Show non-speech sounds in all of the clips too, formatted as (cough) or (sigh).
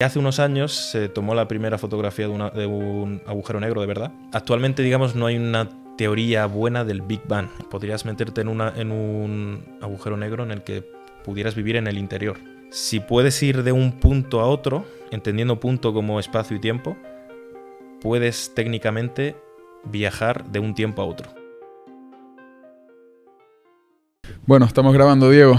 Hace unos años se tomó la primera fotografía de, un agujero negro de verdad. Actualmente, digamos, no hay una teoría buena del Big Bang. Podrías meterte en un agujero negro en el que pudieras vivir en el interior. Si puedes ir de un punto a otro, entendiendo punto como espacio y tiempo, puedes técnicamente viajar de un tiempo a otro. Bueno, estamos grabando, Diego.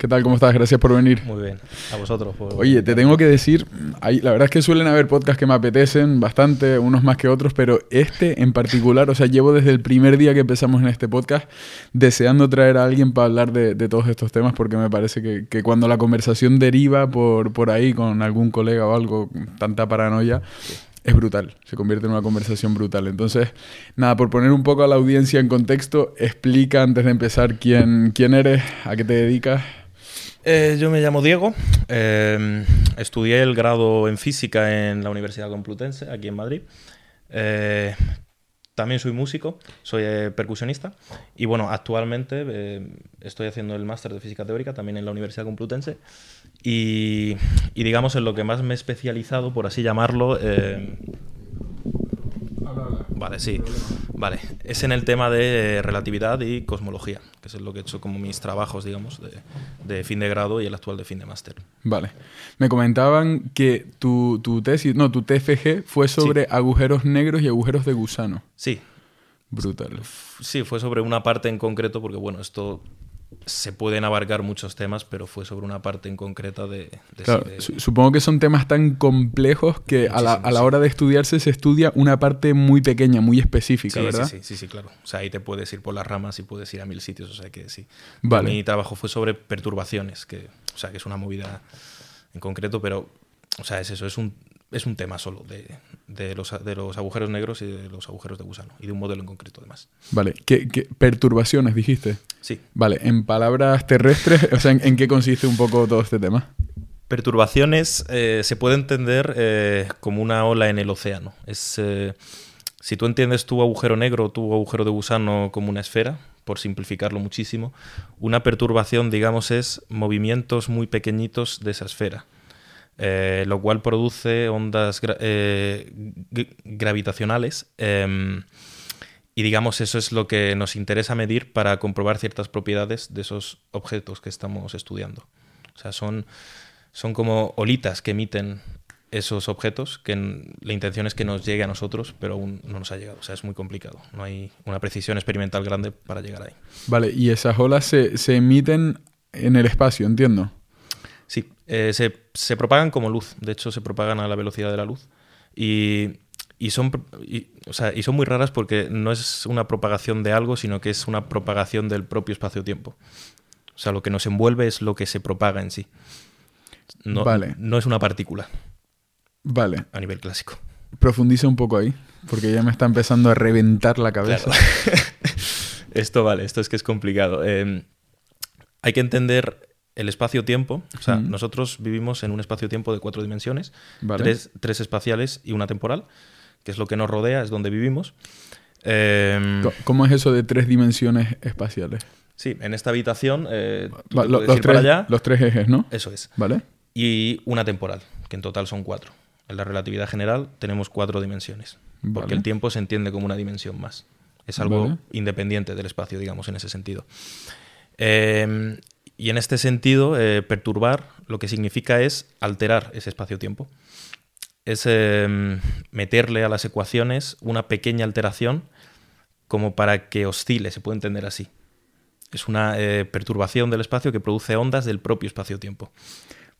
¿Qué tal? ¿Cómo estás? Gracias por venir. Muy bien. A vosotros. Oye, te tengo que decir, hay, la verdad es que suelen haber podcasts que me apetecen bastante, unos más que otros, pero este en particular, o sea, llevo desde el primer día que empezamos en este podcast deseando traer a alguien para hablar de, todos estos temas, porque me parece que, cuando la conversación deriva por, por ahí con algún colega o algo, tanta paranoia, es brutal, se convierte en una conversación brutal. Entonces, nada, por poner un poco a la audiencia en contexto, explica antes de empezar quién, quién eres, a qué te dedicas eh, yo me llamo Diego, em, estudié el grado en física en la Universidad Complutense, aquí en Madrid. Eh, también soy músico, soy eh, percusionista y bueno, actualmente estoy haciendo el máster de física teórica también en la Universidad Complutense y, y digamos en lo que más me he especializado, por así llamarlo, Vale, sí. Vale, es en el tema de eh, relatividad y cosmología, que es lo que he hecho como mis trabajos, digamos, de, fin de grado y el actual de fin de máster. Vale. Me comentaban que tu, tesis, no, tu TFG fue sobre agujeros negros y agujeros de gusano. Sí. Brutal. Sí, fue sobre una parte en concreto, porque bueno, esto se pueden abarcar muchos temas, pero fue sobre una parte en concreta de... claro, supongo que son temas tan complejos que a la, a la, hora de estudiarse se estudia una parte muy pequeña, muy específica, sí, ¿verdad? Sí, sí, sí, claro. O sea, ahí te puedes ir por las ramas y puedes ir a mil sitios, o sea que sí. Vale. Mi trabajo fue sobre perturbaciones, que, o sea, que es una movida en concreto, pero, o sea, es eso, es un, es un tema solo de, de los, agujeros negros y de los agujeros de gusano, y de un modelo en concreto además. Vale, ¿qué, perturbaciones dijiste? Sí. Vale, en palabras terrestres, o sea, ¿en, qué consiste un poco todo este tema? Perturbaciones eh, se puede entender eh, como una ola en el océano. Es, eh, si tú entiendes tu agujero negro, tu agujero de gusano como una esfera, por simplificarlo muchísimo, una perturbación, digamos, es movimientos muy pequeñitos de esa esfera. Eh, lo cual produce ondas eh, gravitacionales. Em, y digamos, eso es lo que nos interesa medir para comprobar ciertas propiedades de esos objetos que estamos estudiando. O sea, son, son como olitas que emiten esos objetos, que la intención es que nos llegue a nosotros, pero aún no nos ha llegado. O sea, es muy complicado. No hay una precisión experimental grande para llegar ahí. Vale, y esas olas se, se emiten en el espacio, entiendo. Sí, eh, se, propagan como luz, de hecho se propagan a la velocidad de la luz y, y son, son muy raras porque no es una propagación de algo, sino que es una propagación del propio espacio-tiempo. O sea, lo que nos envuelve es lo que se propaga en sí. No, vale. no es una partícula. Vale. A nivel clásico. Profundiza un poco ahí, porque ya me está empezando a reventar la cabeza. (laughs) esto vale, esto es que es complicado. Em, hay que entender el espacio-tiempo, o sea, nosotros vivimos en un espacio-tiempo de cuatro dimensiones, tres, espaciales y una temporal, que es lo que nos rodea, es donde vivimos. Em, ¿Cómo es eso de tres dimensiones espaciales? Sí, en esta habitación, eh, los, tres, ejes, ¿no? Eso es. Vale. Y una temporal, que en total son cuatro. En la relatividad general tenemos cuatro dimensiones, porque el tiempo se entiende como una dimensión más. Es algo independiente del espacio, digamos, en ese sentido. Eh, y en este sentido, eh, perturbar lo que significa es alterar ese espacio-tiempo. Es em, meterle a las ecuaciones una pequeña alteración como para que oscile, se puede entender así. Es una eh, perturbación del espacio que produce ondas del propio espacio-tiempo.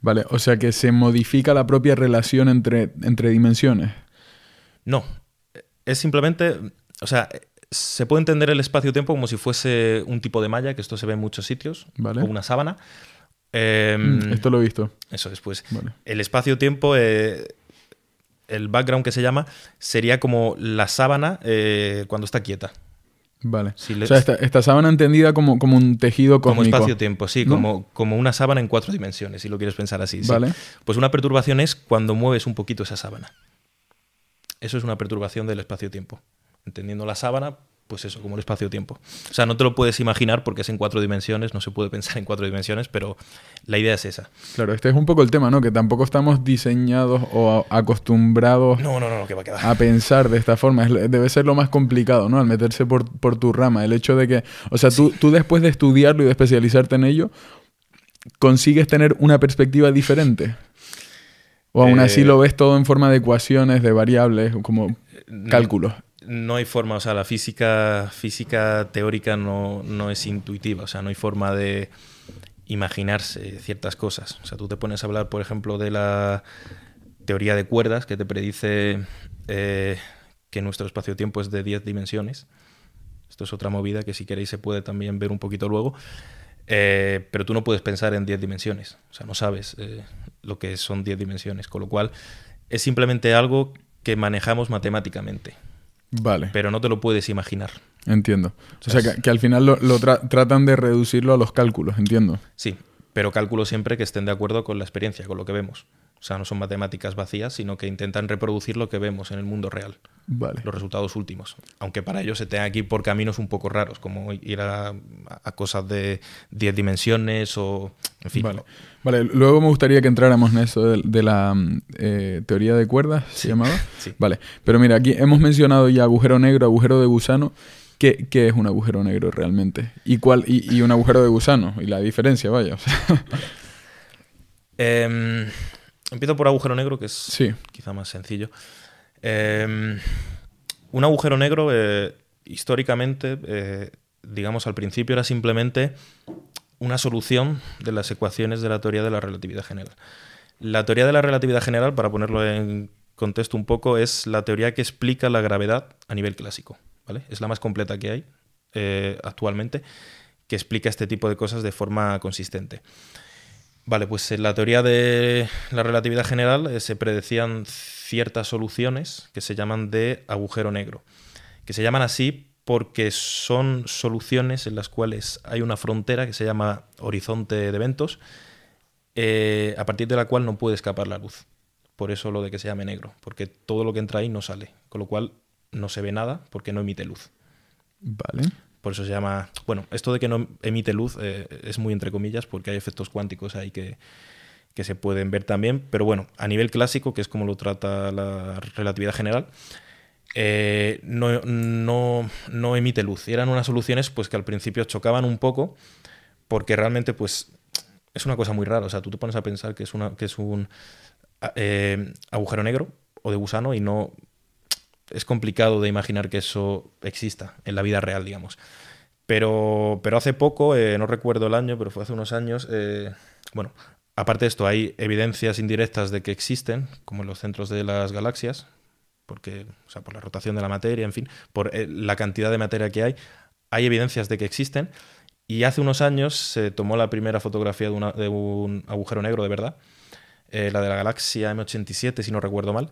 Vale, o sea que se modifica la propia relación entre, entre dimensiones. No, es simplemente, o sea, se puede entender el espacio-tiempo como si fuese un tipo de malla, que esto se ve en muchos sitios, o una sábana. Mm, em, esto lo he visto. Eso después. El espacio-tiempo, eh, el background que se llama, sería como la sábana eh, cuando está quieta. Vale. O sea, esta, sábana entendida como, como un tejido cósmico. Como espacio-tiempo, sí, como, como una sábana en cuatro dimensiones, si lo quieres pensar así. Vale. Pues una perturbación es cuando mueves un poquito esa sábana. Eso es una perturbación del espacio-tiempo entendiendo la sábana, pues eso, como el espacio-tiempo. O sea, no te lo puedes imaginar porque es en cuatro dimensiones, no se puede pensar en cuatro dimensiones, pero la idea es esa. Claro, este es un poco el tema, ¿no? Que tampoco estamos diseñados o acostumbrados a pensar de esta forma. debe ser lo más complicado, ¿no? Al meterse por, tu rama. El hecho de que, o sea, tú, después de estudiarlo y de especializarte en ello, consigues tener una perspectiva diferente. O aún así eh, lo ves todo en forma de ecuaciones, de variables, como eh, cálculos no hay forma, o sea, la física, física teórica no, es intuitiva, o sea, no hay forma de imaginarse ciertas cosas. O sea, tú te pones a hablar, por ejemplo, de la teoría de cuerdas que te predice eh, que nuestro espacio-tiempo es de 10 dimensiones. Esto es otra movida que si queréis se puede también ver un poquito luego. Eh, pero tú no puedes pensar en 10 dimensiones, o sea, no sabes eh, lo que son 10 dimensiones, con lo cual es simplemente algo que manejamos matemáticamente. Vale. Pero no te lo puedes imaginar. Entiendo. O sea, que, al final lo, tratan de reducirlo a los cálculos, entiendo. Sí, pero cálculo siempre que estén de acuerdo con la experiencia, con lo que vemos. O sea, no son matemáticas vacías, sino que intentan reproducir lo que vemos en el mundo real. Vale. Los resultados últimos. Aunque para ello se tenga aquí por caminos un poco raros, como ir a, cosas de 10 dimensiones o. En fin. Vale. luego me gustaría que entráramos en eso de, la mm, eh, teoría de cuerdas, ¿se llamaba? (laughs) Vale. Pero mira, aquí hemos mencionado ya agujero negro, agujero de gusano. ¿Qué, es un agujero negro realmente? ¿Y, cuál, y, un agujero de gusano? Y la diferencia, vaya. (laughs) Em, empiezo por agujero negro, que es quizá más sencillo. Em, un agujero negro, eh, históricamente, eh, digamos, al principio era simplemente una solución de las ecuaciones de la teoría de la relatividad general. La teoría de la relatividad general, para ponerlo en contexto un poco, es la teoría que explica la gravedad a nivel clásico. Es la más completa que hay eh, actualmente, que explica este tipo de cosas de forma consistente. Vale, pues en la teoría de la relatividad general eh, se predecían ciertas soluciones que se llaman de agujero negro, que se llaman así porque son soluciones en las cuales hay una frontera que se llama horizonte de eventos, eh, a partir de la cual no puede escapar la luz. Por eso lo de que se llame negro, porque todo lo que entra ahí no sale, con lo cual no se ve nada porque no emite luz. Vale. Por eso se llama. Bueno, esto de que no emite luz eh, es muy entre comillas, porque hay efectos cuánticos ahí que, se pueden ver también. Pero bueno, a nivel clásico, que es como lo trata la relatividad general, eh, no, no, no, emite luz. Y eran unas soluciones pues, que al principio chocaban un poco, porque realmente pues, es una cosa muy rara. O sea, tú te pones a pensar que es, una, que es un eh, agujero negro o de gusano y no es complicado de imaginar que eso exista en la vida real, digamos. Pero, pero hace poco, eh, no recuerdo el año, pero fue hace unos años, eh, bueno, aparte de esto, hay evidencias indirectas de que existen, como en los centros de las galaxias, porque, o sea, por la rotación de la materia, en fin, por eh, la cantidad de materia que hay, hay evidencias de que existen. Y hace unos años se tomó la primera fotografía de, una, de un agujero negro de verdad, la de la galaxia M87, si no recuerdo mal,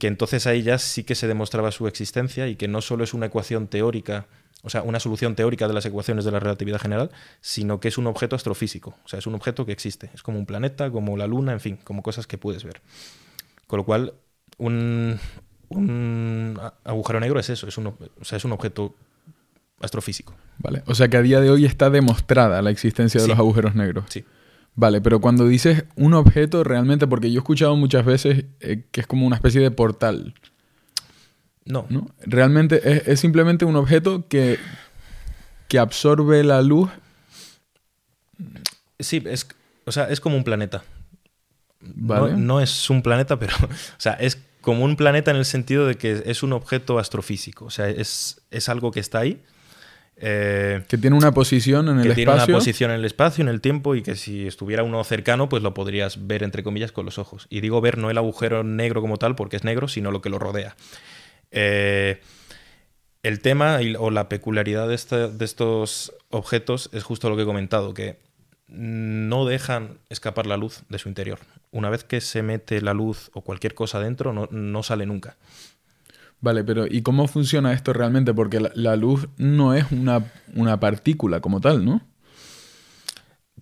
que entonces ahí ya sí que se demostraba su existencia y que no solo es una ecuación teórica, o sea, una solución teórica de las ecuaciones de la relatividad general, sino que es un objeto astrofísico, o sea, es un objeto que existe, es como un planeta, como la luna, en fin, como cosas que puedes ver. Con lo cual, un, agujero negro es eso, es un, o sea, es un objeto astrofísico. Vale, o sea que a día de hoy está demostrada la existencia de los agujeros negros. Sí. Vale, pero cuando dices un objeto realmente, porque yo he escuchado muchas veces eh, que es como una especie de portal. No. ¿no? Realmente es, simplemente un objeto que, que absorbe la luz. Sí, es, o sea, es como un planeta. Vale. No, es un planeta, pero. (laughs) O sea, es como un planeta en el sentido de que es un objeto astrofísico. O sea, es algo que está ahí eh, que tiene una posición en el espacio. posición en el espacio, en el tiempo, y que si estuviera uno cercano, pues lo podrías ver, entre comillas, con los ojos. Y digo ver no el agujero negro como tal, porque es negro, sino lo que lo rodea. Eh, el tema o la peculiaridad de, estos objetos es justo lo que he comentado, que no dejan escapar la luz de su interior. Una vez que se mete la luz o cualquier cosa dentro, no sale nunca. Vale, pero ¿y cómo funciona esto realmente? Porque la, luz no es una, partícula como tal, ¿no?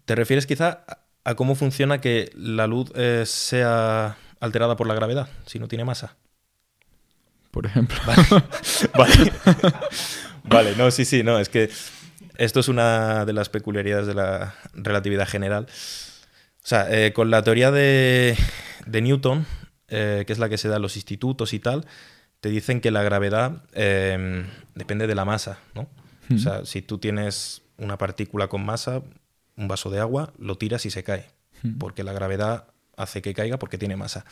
¿Te refieres quizá a cómo funciona que la luz eh, sea alterada por la gravedad, si no tiene masa? Por ejemplo. (laughs) Vale. vale. no, sí, sí, no, es que esto es una de las peculiaridades de la relatividad general. O sea, eh, con la teoría de, de Newton, eh, que es la que se da en los institutos y tal, te dicen que la gravedad em, depende de la masa, ¿no? O sea, si tú tienes una partícula con masa, un vaso de agua, lo tiras y se cae, porque la gravedad hace que caiga porque tiene masa.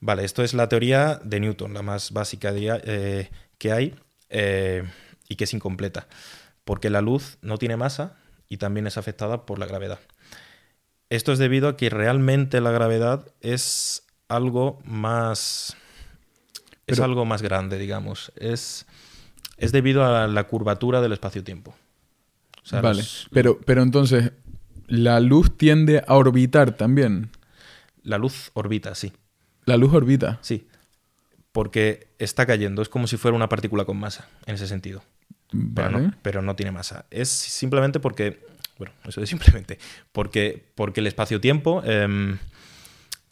Vale, esto es la teoría de Newton, la más básica eh, que hay eh, y que es incompleta, porque la luz no tiene masa y también es afectada por la gravedad. Esto es debido a que realmente la gravedad es algo más es algo más grande, digamos. Es, es debido a la curvatura del espacio-tiempo. vale, pero, pero entonces, ¿la luz tiende a orbitar también? La luz orbita, sí. ¿La luz orbita? Sí, porque está cayendo. Es como si fuera una partícula con masa, en ese sentido. Pero, no, tiene masa. Es simplemente porque... Bueno, eso es simplemente. Porque, porque el espacio-tiempo... Em,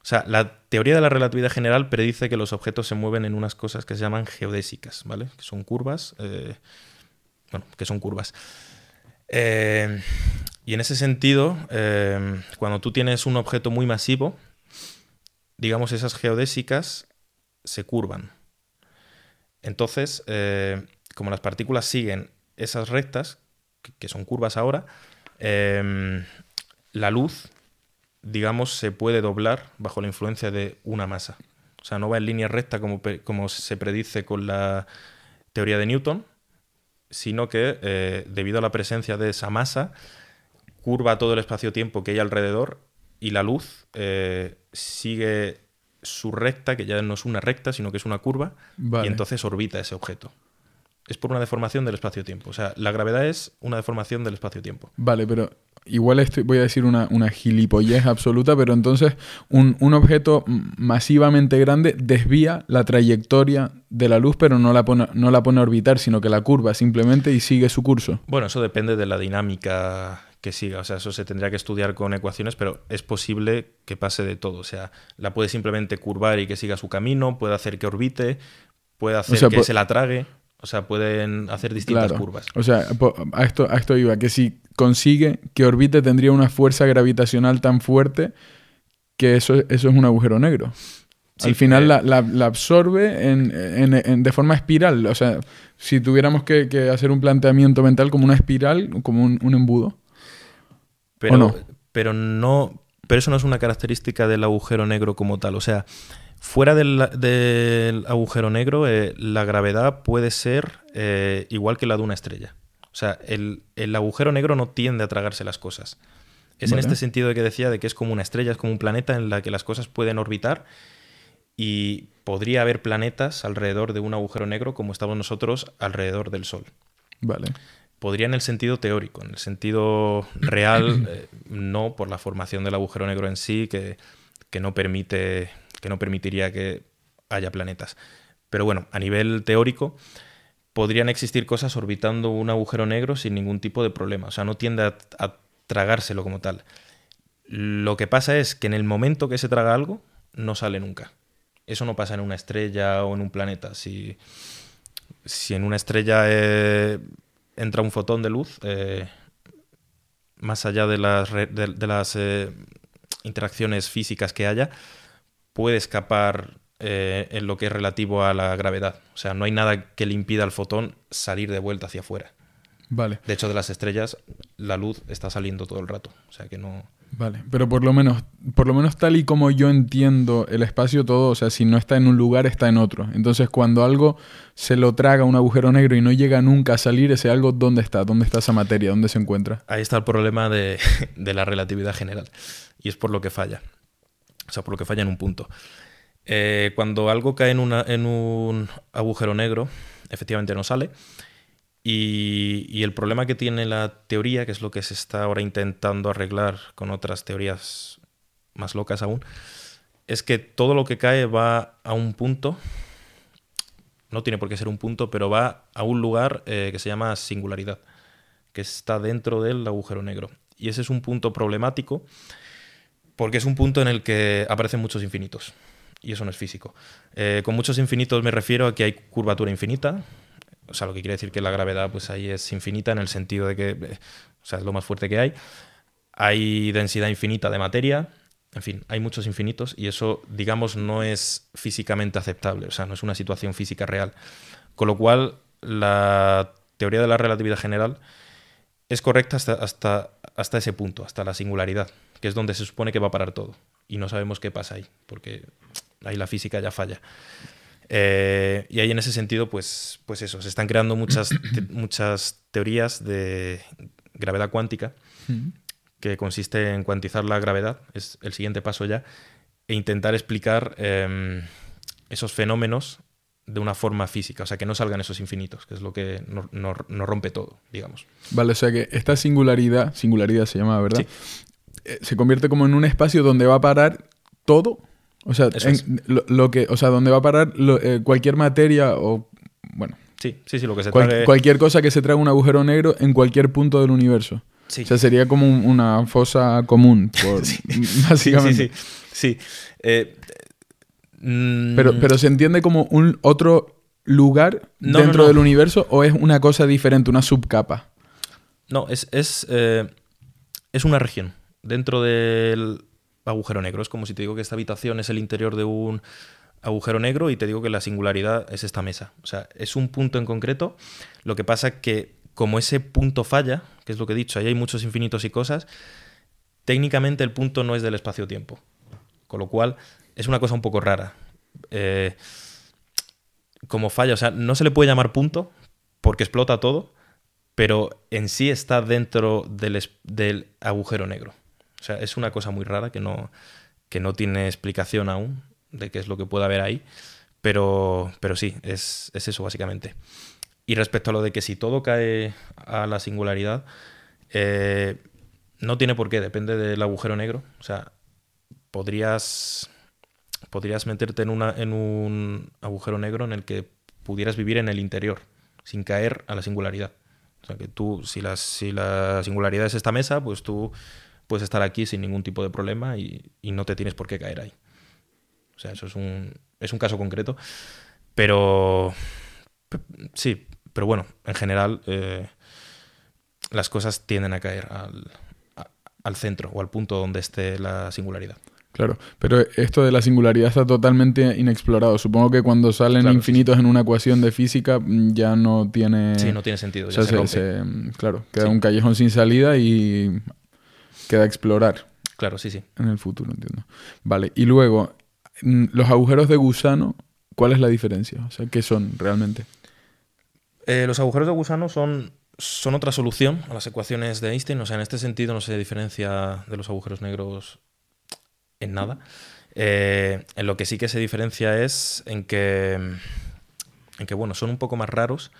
o sea, la teoría de la relatividad general predice que los objetos se mueven en unas cosas que se llaman geodésicas, ¿vale? Que son curvas. Eh, bueno, que son curvas. Eh, y en ese sentido, eh, cuando tú tienes un objeto muy masivo, digamos, esas geodésicas se curvan. Entonces, como las partículas siguen esas rectas, que son curvas ahora, la luz digamos, se puede doblar bajo la influencia de una masa. O sea, no va en línea recta como, como se predice con la teoría de Newton, sino que eh, debido a la presencia de esa masa, curva todo el espacio-tiempo que hay alrededor y la luz eh, sigue su recta, que ya no es una recta, sino que es una curva, y entonces orbita ese objeto es por una deformación del espacio-tiempo. O sea, la gravedad es una deformación del espacio-tiempo. Vale, pero igual voy a decir una, una gilipollez absoluta, pero entonces un, objeto masivamente grande desvía la trayectoria de la luz, pero no la, pone, no la pone a orbitar, sino que la curva simplemente y sigue su curso. Bueno, eso depende de la dinámica que siga. O sea, eso se tendría que estudiar con ecuaciones, pero es posible que pase de todo. O sea, la puede simplemente curvar y que siga su camino, puede hacer que orbite, puede hacer que se la trague. O sea, pueden hacer distintas curvas. O sea, a esto, esto iba, que si consigue que orbite tendría una fuerza gravitacional tan fuerte que eso, eso es un agujero negro. Al final eh. la, absorbe en, de forma espiral. O sea, si tuviéramos que, hacer un planteamiento mental como una espiral, como un, embudo. Pero, pero no. Pero eso no es una característica del agujero negro como tal. O sea, Fuera del, agujero negro, eh, la gravedad puede ser eh, igual que la de una estrella. O sea, el, agujero negro no tiende a tragarse las cosas. Es en este sentido que decía de que es como una estrella, es como un planeta en la que las cosas pueden orbitar y podría haber planetas alrededor de un agujero negro como estamos nosotros alrededor del Sol. Vale. Podría en el sentido teórico, en el sentido real, (clears throat) eh, no por la formación del agujero negro en sí, que no permite que no permitiría que haya planetas. Pero bueno, a nivel teórico, podrían existir cosas orbitando un agujero negro sin ningún tipo de problema. O sea, no tiende a, tragárselo como tal. Lo que pasa es que en el momento que se traga algo, no sale nunca. Eso no pasa en una estrella o en un planeta. Si, en una estrella eh, entra un fotón de luz, eh, más allá de las, eh, interacciones físicas que haya, puede escapar eh, en lo que es relativo a la gravedad. O sea, no hay nada que le impida al fotón salir de vuelta hacia afuera. Vale. De hecho, de las estrellas, la luz está saliendo todo el rato. O sea que no. Vale, pero por lo menos, por lo menos tal y como yo entiendo el espacio todo, o sea, si no está en un lugar, está en otro. Entonces, cuando algo se lo traga un agujero negro y no llega nunca a salir, ese algo, ¿dónde está? ¿Dónde está esa materia? ¿Dónde se encuentra? Ahí está el problema de (laughs) la relatividad general. Y es por lo que falla. O sea, por lo que falla en un punto. Eh, cuando algo cae en, una, en, un agujero negro, efectivamente no sale. Y, el problema que tiene la teoría, que es lo que se está ahora intentando arreglar con otras teorías más locas aún, es que todo lo que cae va a un punto, no tiene por qué ser un punto, pero va a un lugar eh, que se llama singularidad, que está dentro del agujero negro. Y ese es un punto problemático porque es un punto en el que aparecen muchos infinitos y eso no es físico. Eh, con muchos infinitos me refiero a que hay curvatura infinita, o sea, lo que quiere decir que la gravedad pues ahí es infinita en el sentido de que, eh, sea, es lo más fuerte que hay. Hay densidad infinita de materia, en fin, hay muchos infinitos y eso, digamos, no es físicamente aceptable, o sea, no es una situación física real. Con lo cual, la teoría de la relatividad general es correcta hasta, hasta ese punto, hasta la singularidad que es donde se supone que va a parar todo. Y no sabemos qué pasa ahí, porque ahí la física ya falla. Eh, y ahí en ese sentido, pues, pues eso, se están creando muchas, (coughs) muchas teorías de gravedad cuántica, que consiste en cuantizar la gravedad, es el siguiente paso ya, e intentar explicar em, esos fenómenos de una forma física, o sea, que no salgan esos infinitos, que es lo que nos no, rompe todo, digamos. Vale, o sea que esta singularidad, singularidad se llama, ¿verdad? Eh, se convierte como en un espacio donde va a parar todo. O sea, lo, que, o sea, donde va a parar eh, cualquier materia o, bueno. Sí, sí, sí, lo que Cualquier cosa que se traiga un agujero negro en cualquier punto del universo. O sea, sería como una fosa común, (laughs) sí. básicamente. Sí, sí, sí. Eh, mm. pero, pero se entiende como un otro lugar dentro del universo o es una cosa diferente, una subcapa? No, es, es una región dentro del agujero negro. Es como si te digo que esta habitación es el interior de un agujero negro y te digo que la singularidad es esta mesa. O sea, es un punto en concreto. Lo que pasa que como ese punto falla, que es lo que he dicho, ahí hay muchos infinitos y cosas, técnicamente el punto no es del espacio-tiempo. Con lo cual es una cosa un poco rara. Eh, como falla, o sea, no se le puede llamar punto porque explota todo, pero en sí está dentro del agujero negro. O sea, es una cosa muy rara que no, que no tiene explicación aún de qué es lo que puede haber ahí, pero, pero sí, es, eso básicamente. Y respecto a lo de que si todo cae a la singularidad, eh, no tiene por qué, depende del agujero negro. O sea, podrías, podrías meterte en, una, en un agujero negro en el que pudieras vivir en el interior, sin caer a la singularidad. O sea, que tú, si si la singularidad es esta mesa, pues tú puedes estar aquí sin ningún tipo de problema y, no te tienes por qué caer ahí. O sea, eso es un, es un caso concreto. Pero sí, pero bueno, en general eh, las cosas tienden a caer al, centro o al punto donde esté la singularidad. Claro, pero esto de la singularidad está totalmente inexplorado. Supongo que cuando salen infinitos en una ecuación de física mm, ya no tiene... Sí, no tiene sentido. Mm, claro, queda un callejón sin salida y queda explorar. Claro, sí, sí. En el futuro, entiendo. Vale, y luego, mm, los agujeros de gusano, ¿cuál es la diferencia? O sea, ¿qué son realmente? Eh, los agujeros de gusano son, son otra solución a las ecuaciones de Einstein. O sea, en este sentido no se diferencia de los agujeros negros en nada. Eh, en lo que sí que se diferencia es en que, mm, en que, bueno, son un poco más raros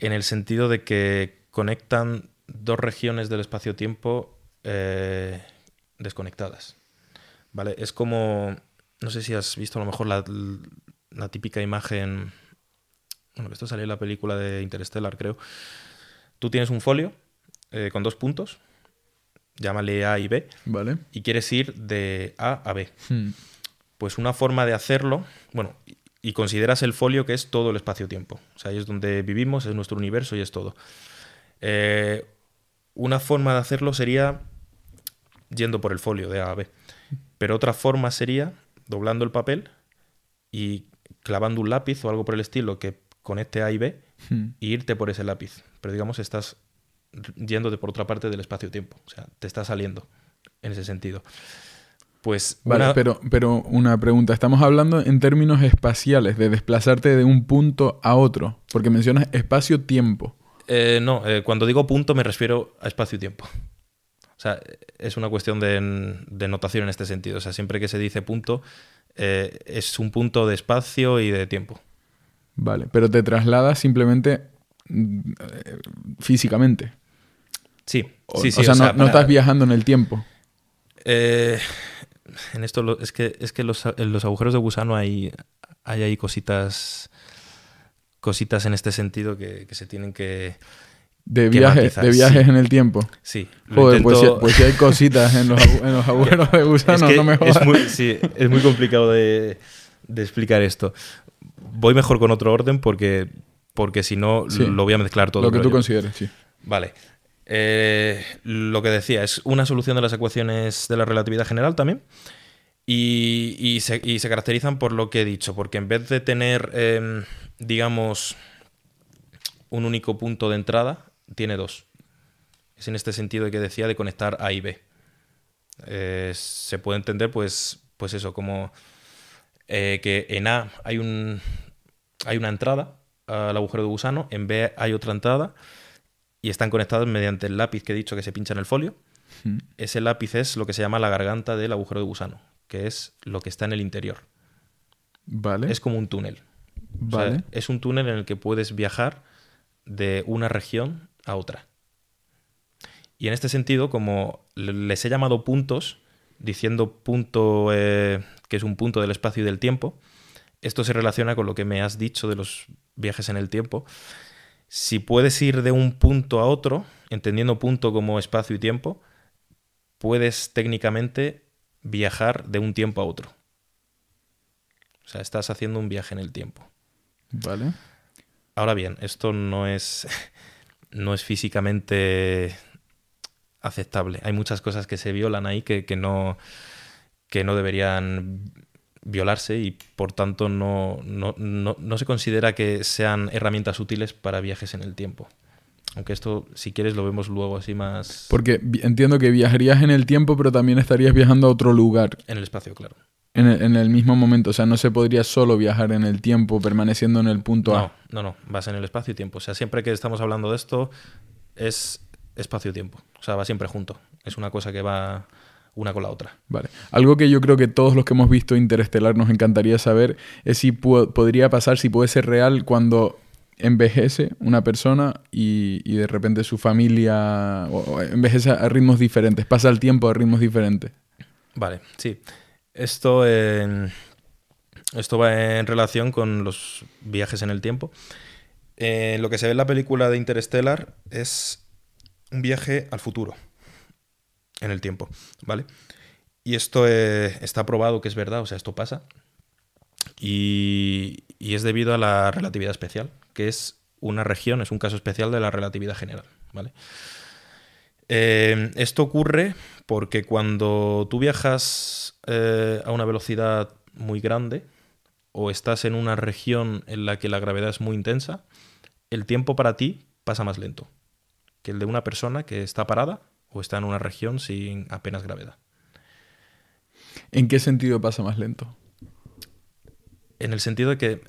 en el sentido de que conectan dos regiones del espacio-tiempo eh, desconectadas. ¿Vale? Es como. No sé si has visto a lo mejor la, típica imagen. Bueno, esto salió en la película de Interstellar, creo. Tú tienes un folio eh, con dos puntos. Llámale A y B. Vale. Y quieres ir de A a B. Hmm. Pues una forma de hacerlo. Bueno, y consideras el folio que es todo el espacio-tiempo. O sea, ahí es donde vivimos, es nuestro universo y es todo. Eh, una forma de hacerlo sería yendo por el folio de A a B. Pero otra forma sería doblando el papel y clavando un lápiz o algo por el estilo que conecte A y B hmm. e irte por ese lápiz. Pero digamos, estás yéndote por otra parte del espacio-tiempo. O sea, te está saliendo en ese sentido. Pues. Vale, Pero, pero una pregunta. Estamos hablando en términos espaciales, de desplazarte de un punto a otro. Porque mencionas espacio-tiempo. Eh, no, eh, cuando digo punto me refiero a espacio-tiempo. O sea, es una cuestión de, notación en este sentido. O sea, siempre que se dice punto, eh, es un punto de espacio y de tiempo. Vale, pero te trasladas simplemente eh, físicamente. Sí, sí, sí. O sea, no, estás viajando en el tiempo. Eh, en esto es que, es que los, en los agujeros de gusano hay, hay ahí cositas, cositas en este sentido que se tienen que, de viajes, de viajes en el tiempo. Sí. Pues, pues, si, hay cositas en los, en (laughs) de gusano, es no me Es muy, sí, es muy complicado de, de, explicar esto. Voy mejor con otro orden porque, porque si no lo voy a mezclar todo. Lo que tú consideres, sí. Vale. Eh, lo que decía, es una solución de las ecuaciones de la relatividad general también. Y, y, se, caracterizan por lo que he dicho, porque en vez de tener, em, digamos, un único punto de entrada, tiene dos. Es en este sentido que decía de conectar A y B. Eh, se puede entender, pues, pues eso, como eh, que en A hay, un, hay una entrada al agujero de gusano, en B hay otra entrada y están conectados mediante el lápiz que he dicho que se pincha en el folio. Mm. Ese lápiz es lo que se llama la garganta del agujero de gusano, que es lo que está en el interior. Vale. Es como un túnel. Vale. es un túnel en el que puedes viajar de una región a otra. Y en este sentido, como les he llamado puntos, diciendo punto eh, que es un punto del espacio y del tiempo, esto se relaciona con lo que me has dicho de los viajes en el tiempo. Si puedes ir de un punto a otro, entendiendo punto como espacio y tiempo, puedes técnicamente viajar de un tiempo a otro. O sea, estás haciendo un viaje en el tiempo. Vale. Ahora bien, esto no es no es físicamente aceptable. Hay muchas cosas que se violan ahí que, que no, que no deberían violarse y por tanto no, no, no, se considera que sean herramientas útiles para viajes en el tiempo. Aunque esto, si quieres, lo vemos luego así más... Porque entiendo que viajarías en el tiempo, pero también estarías viajando a otro lugar. En el espacio, claro. En el, mismo momento, o sea, no se podría solo viajar en el tiempo permaneciendo en el punto A. No, no, vas en el espacio y tiempo. O sea, siempre que estamos hablando de esto, es espacio-tiempo. O sea, va siempre junto. Es una cosa que va una con la otra. Vale. Algo que yo creo que todos los que hemos visto Interestelar nos encantaría saber es si podría pasar, si puede ser real cuando envejece una persona y, de repente su familia envejece a ritmos diferentes, pasa el tiempo a ritmos diferentes. Vale, sí. Esto, esto va en relación con los viajes en el tiempo. Eh, lo que se ve en la película de Interstellar es un viaje al futuro, en el tiempo, ¿vale? Y esto eh, está probado que es verdad, o sea, esto pasa. Y, es debido a la relatividad especial, que es una región, es un caso especial de la relatividad general, ¿vale? Eh, esto ocurre porque cuando tú viajas eh, a una velocidad muy grande o estás en una región en la que la gravedad es muy intensa, el tiempo para ti pasa más lento que el de una persona que está parada o está en una región sin apenas gravedad. ¿En qué sentido pasa más lento? En el sentido de que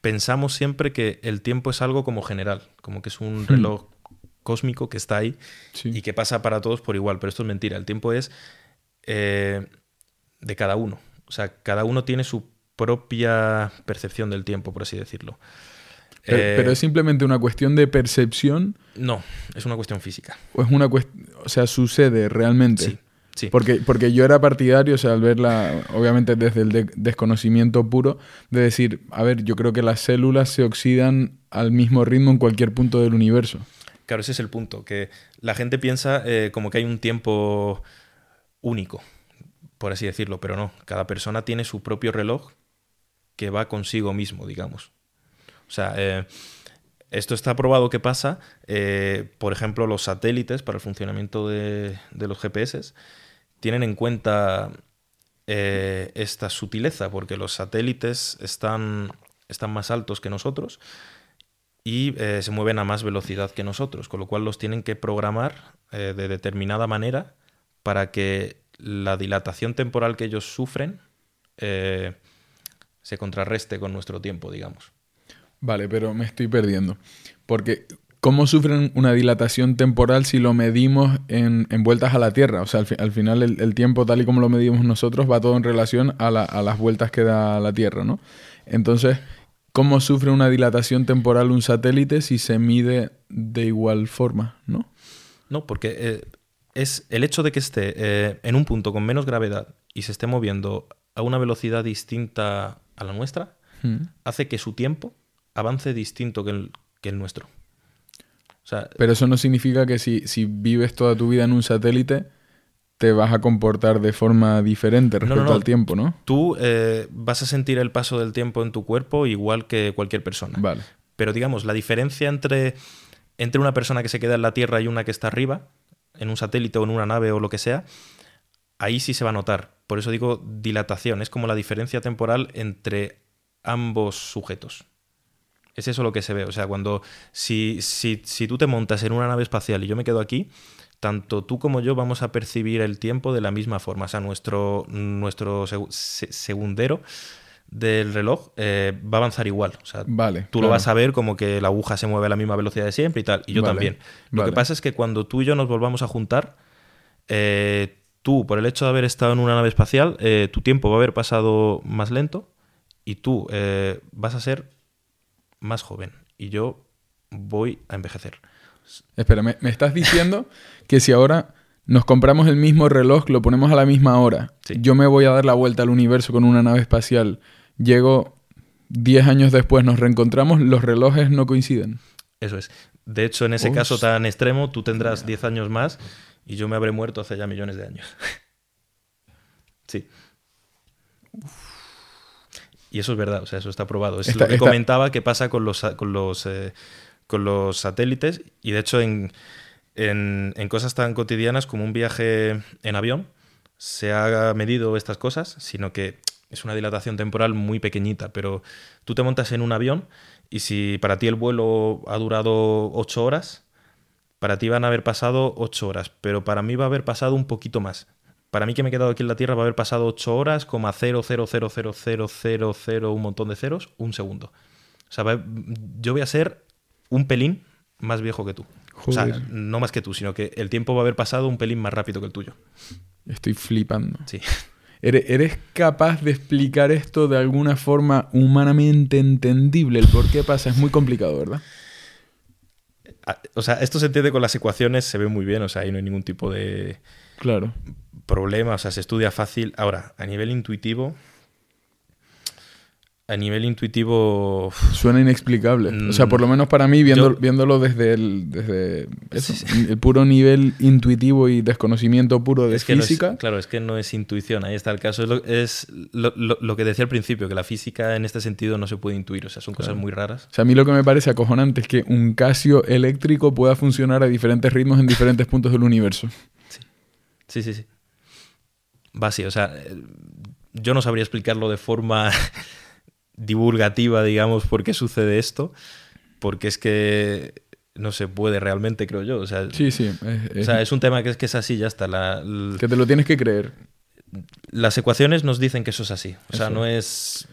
pensamos siempre que el tiempo es algo como general, como que es un hmm. reloj cósmico que está ahí y que pasa para todos por igual, pero esto es mentira, el tiempo es eh, de cada uno, o sea, cada uno tiene su propia percepción del tiempo, por así decirlo. Pero, eh, es simplemente una cuestión de percepción. No, es una cuestión física. O es una o sea, sucede realmente. Sí, Porque, porque yo era partidario, o sea, al verla, obviamente desde el desconocimiento puro, de decir, a ver, yo creo que las células se oxidan al mismo ritmo en cualquier punto del universo. Claro, ese es el punto, que la gente piensa eh, como que hay un tiempo único, por así decirlo, pero no, cada persona tiene su propio reloj que va consigo mismo, digamos. O sea, eh, esto está probado que pasa, eh, por ejemplo, los satélites para el funcionamiento de, los GPS tienen en cuenta esta sutileza, porque los satélites están, están más altos que nosotros y eh, se mueven a más velocidad que nosotros, con lo cual los tienen que programar eh, de determinada manera para que la dilatación temporal que ellos sufren eh, se contrarreste con nuestro tiempo, digamos. Vale, pero me estoy perdiendo. Porque, ¿cómo sufren una dilatación temporal si lo medimos en, vueltas a la Tierra? O sea, al, final el, tiempo tal y como lo medimos nosotros va todo en relación a, a las vueltas que da la Tierra, ¿no? Entonces, cómo sufre una dilatación temporal un satélite si se mide de igual forma, ¿no? No, porque eh, es el hecho de que esté eh, en un punto con menos gravedad y se esté moviendo a una velocidad distinta a la nuestra, hmm. hace que su tiempo avance distinto que el, nuestro. Pero eso no significa que si, si vives toda tu vida en un satélite te vas a comportar de forma diferente respecto al tiempo, ¿no? Tú eh, vas a sentir el paso del tiempo en tu cuerpo igual que cualquier persona. Vale. Pero digamos, la diferencia entre, entre una persona que se queda en la Tierra y una que está arriba, en un satélite o en una nave o lo que sea, ahí sí se va a notar. Por eso digo dilatación, es como la diferencia temporal entre ambos sujetos. Es eso lo que se ve. O sea, cuando si, si tú te montas en una nave espacial y yo me quedo aquí, tanto tú como yo vamos a percibir el tiempo de la misma forma. O sea, nuestro, nuestro segundero del reloj eh, va a avanzar igual. vale, tú lo vas a ver como que la aguja se mueve a la misma velocidad de siempre y tal, y yo también. Lo que pasa es que cuando tú y yo nos volvamos a juntar, eh, tú, por el hecho de haber estado en una nave espacial, eh, tu tiempo va a haber pasado más lento y tú vas a ser más joven. Y yo voy a envejecer. Espera, ¿me, estás diciendo (laughs) que si ahora nos compramos el mismo reloj, lo ponemos a la misma hora, yo me voy a dar la vuelta al universo con una nave espacial, llego 10 años después, nos reencontramos, los relojes no coinciden? Eso es. De hecho, en ese caso tan extremo, tú tendrás 10 años más y yo me habré muerto hace ya millones de años. (laughs) sí. Y eso es verdad, o sea, eso está probado. Es lo que comentaba que pasa con los, con los eh, con los satélites y de hecho en, cosas tan cotidianas como un viaje en avión se ha medido estas cosas, sino que es una dilatación temporal muy pequeñita, pero tú te montas en un avión y si para ti el vuelo ha durado ocho horas, para ti van a haber pasado ocho horas, pero para mí va a haber pasado un poquito más. Para mí que me he quedado aquí en la Tierra va a haber pasado 8 horas, coma cero un montón de ceros, un segundo. O sea, yo voy a ser un pelín más viejo que tú. O sea, no más que tú, sino que el tiempo va a haber pasado un pelín más rápido que el tuyo. Estoy flipando. Sí. ¿Eres capaz de explicar esto de alguna forma humanamente entendible? El por qué pasa es muy complicado, ¿verdad? Ah, o sea, esto se entiende con las ecuaciones, se ve muy bien, o sea, ahí no hay ningún tipo de claro. problema, o sea, se estudia fácil. Ahora, a nivel intuitivo, a nivel intuitivo... Suena inexplicable. o sea, mm, por lo menos para mí, viendo, viéndolo desde, el, desde el puro nivel intuitivo y desconocimiento puro de física... claro, es que no es intuición, ahí está el caso. Es, lo, lo, que decía al principio, que la física en este sentido no se puede intuir, o sea, son cosas muy raras. O sea, a mí lo que me parece acojonante es que un casio eléctrico pueda funcionar a diferentes ritmos en diferentes puntos del universo. Sí, sí, sí. sí. o sea, eh, yo no sabría explicarlo de forma divulgativa, digamos, por qué sucede esto, porque es que no se puede realmente, creo yo. sea, sí, sí. Es, o sea, es un tema que es, que es así, ya está. La, que te lo tienes que creer. Las ecuaciones nos dicen que eso es así. O sea, no es.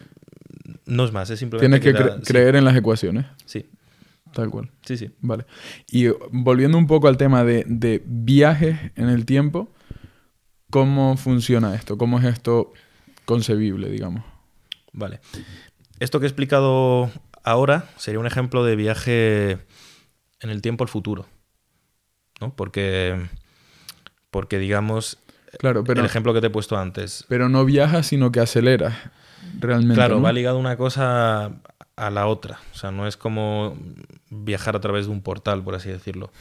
No es más, es simplemente. Tienes que, creer en las ecuaciones. Sí. Tal cual. Sí, sí. Vale. Y uh, volviendo un poco al tema de, de viajes en el tiempo, ¿cómo funciona esto? ¿Cómo es esto concebible, digamos? Vale. Esto que he explicado ahora sería un ejemplo de viaje en el tiempo al futuro. ¿no? Porque, porque digamos, el ejemplo que te he puesto antes. Pero no viaja, sino que acelera realmente. Claro, va ligado una cosa a la otra. O sea, no es como viajar a través de un portal, por así decirlo.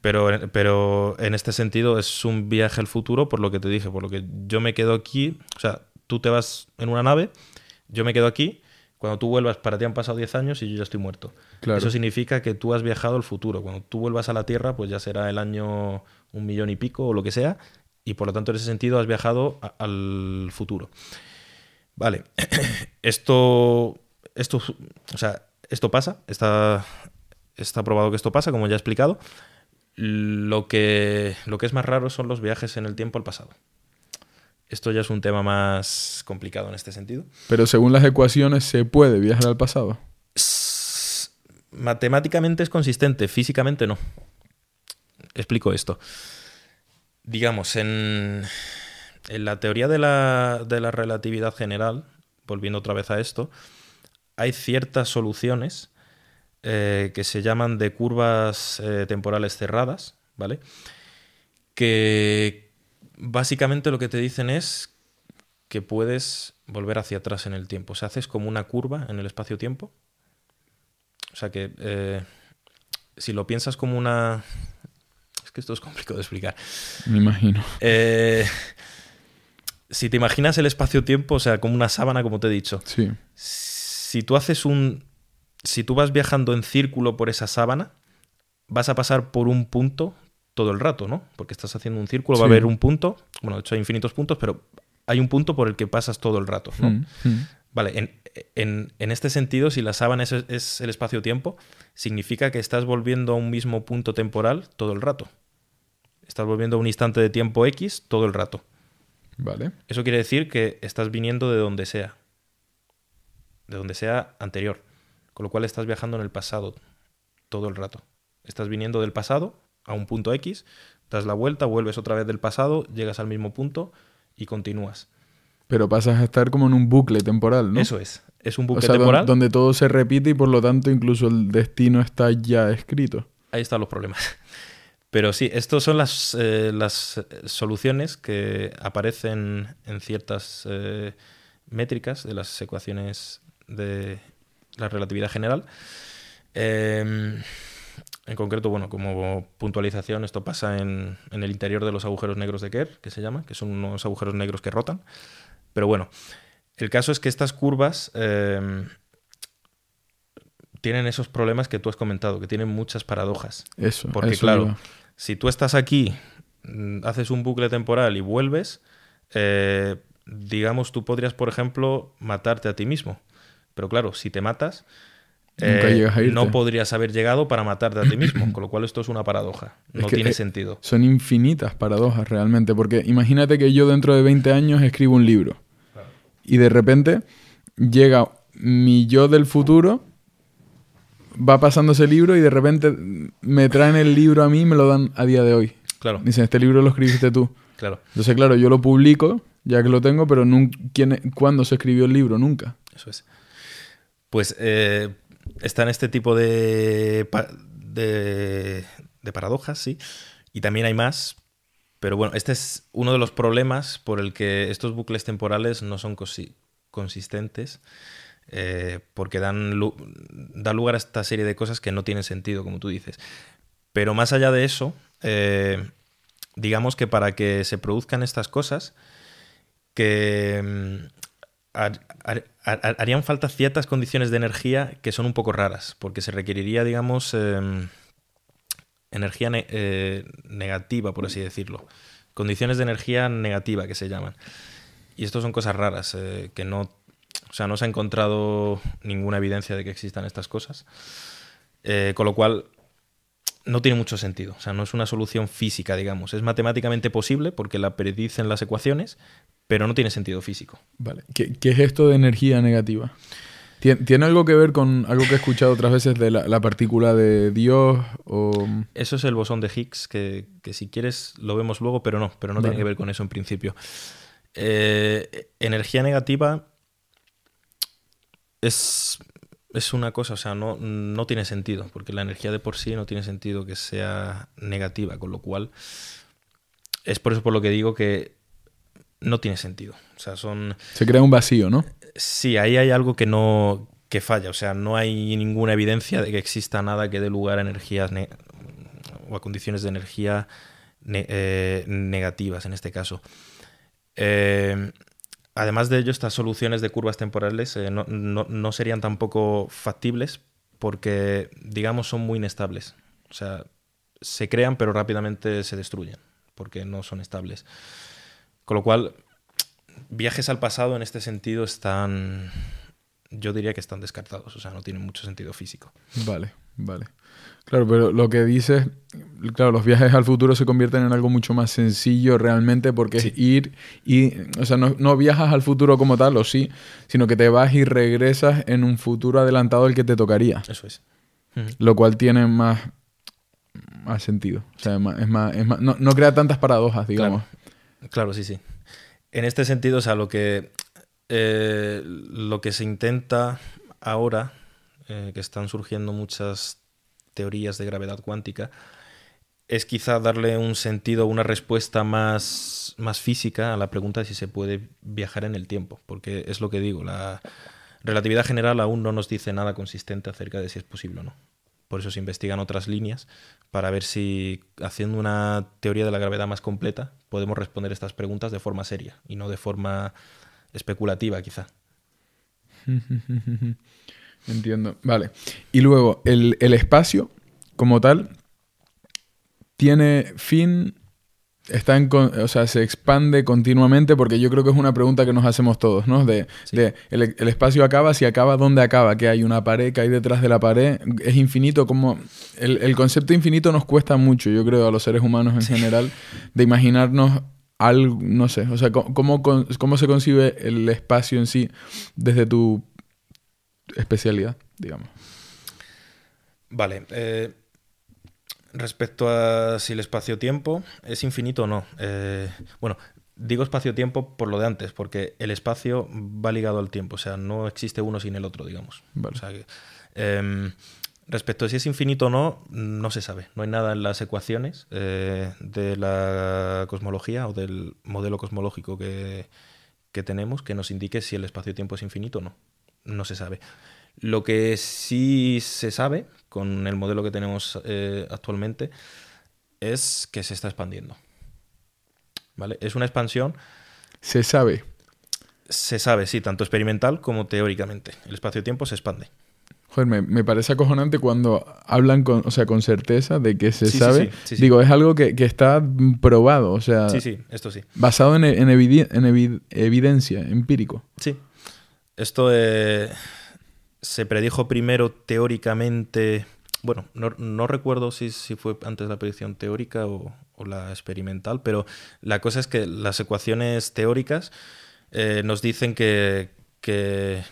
pero, pero en este sentido es un viaje al futuro, por lo que te dije, por lo que yo me quedo aquí. O sea, tú te vas en una nave, yo me quedo aquí cuando tú vuelvas, para ti han pasado 10 años y yo ya estoy muerto. Eso significa que tú has viajado al futuro. Cuando tú vuelvas a la Tierra, pues ya será el año un millón y pico o lo que sea, y por lo tanto en ese sentido has viajado al futuro. Vale, (clears throat) esto, esto, o sea, esto pasa, está, está probado que esto pasa, como ya he explicado. Lo que, lo que es más raro son los viajes en el tiempo al pasado. Esto ya es un tema más complicado en este sentido. Pero según las ecuaciones, ¿se puede viajar al pasado? Matemáticamente es consistente, físicamente no. Explico esto. Digamos, en, en la teoría de la, relatividad general, volviendo otra vez a esto, hay ciertas soluciones eh, que se llaman de curvas eh, temporales cerradas, ¿vale? Que, básicamente lo que te dicen es que puedes volver hacia atrás en el tiempo. O sea, haces como una curva en el espacio-tiempo. O sea que eh, si lo piensas como una... Es que esto es complicado de explicar. Me imagino. Eh, si te imaginas el espacio-tiempo, o sea, como una sábana, como te he dicho. Sí. Si tú haces un... Si tú vas viajando en círculo por esa sábana, vas a pasar por un punto todo el rato, ¿no? Porque estás haciendo un círculo, va a haber un punto, bueno, de hecho hay infinitos puntos, pero hay un punto por el que pasas todo el rato, ¿no? Mm, mm. Vale, en, este sentido, si la sábana es, es el espacio-tiempo, significa que estás volviendo a un mismo punto temporal todo el rato. Estás volviendo a un instante de tiempo X todo el rato. Vale. Eso quiere decir que estás viniendo de donde sea. De donde sea anterior. Con lo cual estás viajando en el pasado todo el rato. Estás viniendo del pasado a un punto X, das la vuelta, vuelves otra vez del pasado, llegas al mismo punto y continúas. Pero pasas a estar como en un bucle temporal, ¿no? Eso es. Es un bucle temporal. Donde todo se repite y por lo tanto incluso el destino está ya escrito. Ahí están los problemas. (laughs) Pero sí, estas son las, eh, eh, soluciones que aparecen en ciertas eh, métricas de las ecuaciones de la relatividad general. Eh, en concreto, bueno, como puntualización, esto pasa en, el interior de los agujeros negros de Kerr, que se llama, que son unos agujeros negros que rotan. Pero bueno, el caso es que estas curvas em, tienen esos problemas que tú has comentado, que tienen muchas paradojas. Eso. Porque claro, si tú estás aquí, mm, haces un bucle temporal y vuelves, eh, digamos, tú podrías, por ejemplo, matarte a ti mismo. Pero claro, si te matas, eh, no podrías haber llegado para matarte a ti mismo, con lo cual esto es una paradoja, no tiene eh, sentido. Son infinitas paradojas realmente, porque imagínate que yo dentro de 20 años escribo un libro y de repente llega mi yo del futuro, va pasando ese libro y de repente me traen el libro a mí y me lo dan a día de hoy. Claro. Dicen, este libro lo escribiste tú. Claro. Entonces, claro, yo lo publico, ya que lo tengo, pero ¿quién, e-, ¿cuándo se escribió el libro? Nunca. Eso es. Pues eh, Está en este tipo de, de, paradojas, sí. Y también hay más, pero bueno, este es uno de los problemas por el que estos bucles temporales no son consistentes, eh, porque dan, da lugar a esta serie de cosas que no tienen sentido, como tú dices. Pero más allá de eso, eh, digamos que para que se produzcan estas cosas, que, mm, harían falta ciertas condiciones de energía que son un poco raras, porque se requeriría, digamos, em, energía eh, negativa, por así decirlo. Condiciones de energía negativa que se llaman. Y esto son cosas raras, eh, que no, o sea, no se ha encontrado ninguna evidencia de que existan estas cosas. Eh, con lo cual, no tiene mucho sentido. O sea, no es una solución física, digamos. Es matemáticamente posible porque la predicen las ecuaciones, pero no tiene sentido físico. Vale. ¿Qué, es esto de energía negativa? ¿Tiene, algo que ver con algo que he escuchado otras veces de la, partícula de Dios? O... Mm? Eso es el bosón de Higgs, que, si quieres lo vemos luego, pero no, pero no tiene que ver con eso en principio. Eh, energía negativa es, es, una cosa, o sea, no, no tiene sentido, porque la energía de por sí no tiene sentido que sea negativa, con lo cual es por eso por lo que digo que no tiene sentido. O sea, son... Se crea un vacío, ¿no? Sí, ahí hay algo que no que falla, o sea, no hay ninguna evidencia de que exista nada que dé lugar a energías o a condiciones de energía eh, negativas en este caso. Eh, además de ello, estas soluciones de curvas temporales eh, no, no, serían tampoco factibles porque, digamos, son muy inestables. O sea, se crean pero rápidamente se destruyen porque no son estables. Con lo cual, viajes al pasado en este sentido están, yo diría que están descartados, o sea, no tienen mucho sentido físico. Vale, vale. Claro, pero lo que dices, claro, los viajes al futuro se convierten en algo mucho más sencillo realmente porque es ir y, o sea, no, viajas al futuro como tal, o sí, sino que te vas y regresas en un futuro adelantado al que te tocaría. Eso es. Lo cual tiene más, más sentido. O sea, es más, es más, no, crea tantas paradojas, digamos. Claro, sí, sí. En este sentido, o sea, lo que, eh, lo que se intenta ahora, eh, que están surgiendo muchas teorías de gravedad cuántica, es quizá darle un sentido, una respuesta más, más física a la pregunta de si se puede viajar en el tiempo, porque es lo que digo, la relatividad general aún no nos dice nada consistente acerca de si es posible o no. Por eso se investigan otras líneas para ver si haciendo una teoría de la gravedad más completa podemos responder estas preguntas de forma seria y no de forma especulativa, quizá. (laughs) Entiendo. Vale. Y luego, el, el espacio, como tal, tiene fin o sea, se expande continuamente porque yo creo que es una pregunta que nos hacemos todos, ¿no? De, el, espacio acaba, si acaba, ¿dónde acaba? ¿Que hay una pared? ¿Que hay detrás de la pared? ¿Es infinito? Como el, concepto infinito nos cuesta mucho, yo creo, a los seres humanos en general, de imaginarnos algo, no sé, o sea, ¿cómo, cómo se concibe el espacio en sí desde tu especialidad, digamos? Vale. Eh respecto a si el espacio-tiempo es infinito o no. Eh, bueno, digo espacio-tiempo por lo de antes, porque el espacio va ligado al tiempo, o sea, no existe uno sin el otro, digamos. Em, respecto a si es infinito o no, no se sabe. No hay nada en las ecuaciones eh, de la cosmología o del modelo cosmológico que, que tenemos que nos indique si el espacio-tiempo es infinito o no. No se sabe. Lo que sí se sabe con el modelo que tenemos eh, actualmente, es que se está expandiendo. ¿Vale? Es una expansión. Se sabe. Se sabe, sí, tanto experimental como teóricamente. El espacio-tiempo se expande. Joder, me, parece acojonante cuando hablan con, o sea, con certeza de que se sabe. Digo, es algo que, está probado, o sea. Sí, sí, esto sí. Basado en, evidencia, empírico. Sí. Esto eh, se predijo primero teóricamente, bueno, no, recuerdo si, fue antes la predicción teórica o, la experimental, pero la cosa es que las ecuaciones teóricas eh, nos dicen que,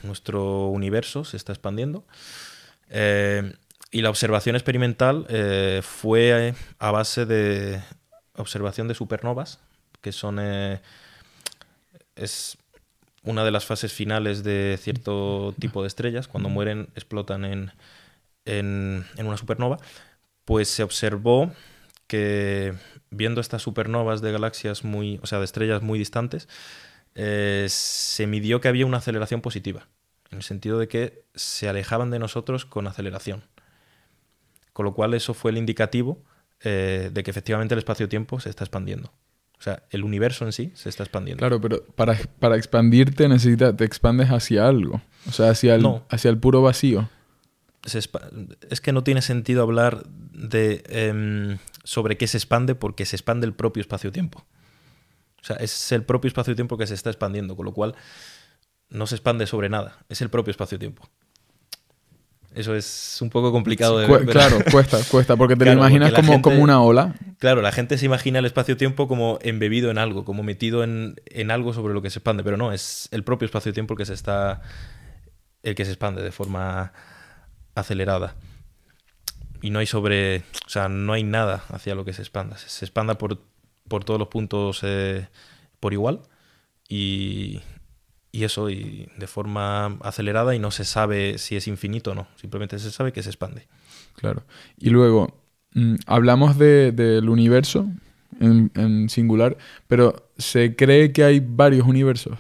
nuestro universo se está expandiendo. Eh, y la observación experimental eh, fue a base de observación de supernovas, que son... es, una de las fases finales de cierto tipo de estrellas, cuando mueren, explotan en, una supernova, pues se observó que viendo estas supernovas de galaxias muy, o sea, de estrellas muy distantes, eh, se midió que había una aceleración positiva, en el sentido de que se alejaban de nosotros con aceleración. Con lo cual eso fue el indicativo eh, de que efectivamente el espacio-tiempo se está expandiendo. O sea, el universo en sí se está expandiendo. Claro, pero para, para expandirte necesitas, te expandes hacia algo. O sea, hacia el, hacia el puro vacío. es que no tiene sentido hablar de em, sobre qué se expande porque se expande el propio espacio-tiempo. O sea, es el propio espacio-tiempo que se está expandiendo, con lo cual no se expande sobre nada, es el propio espacio-tiempo. Eso es un poco complicado de ver. claro, (laughs) cuesta, cuesta, porque te lo imaginas como, como una ola. Claro, la gente se imagina el espacio-tiempo como embebido en algo, como metido en, algo sobre lo que se expande, pero no, es el propio espacio-tiempo el que se está. el que se expande de forma acelerada. Y no hay sobre. O sea, no hay nada hacia lo que se expanda. Se, expanda por, por todos los puntos eh, por igual. Y y eso y de forma acelerada y no se sabe si es infinito o no, simplemente se sabe que se expande. Claro. Y luego, mm, hablamos del universo en, singular, pero se cree que hay varios universos.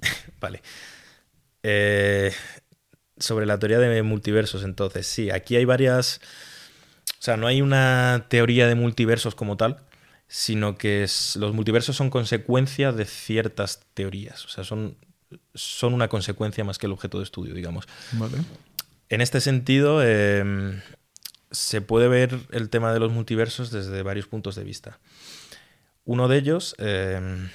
(laughs) vale. Eh, sobre la teoría de multiversos, entonces, sí, aquí hay varias... O sea, no hay una teoría de multiversos como tal, sino que los multiversos son consecuencia de ciertas teorías, o sea, son, una consecuencia más que el objeto de estudio, digamos. Vale. En este sentido, em, se puede ver el tema de los multiversos desde varios puntos de vista. Uno de ellos, em,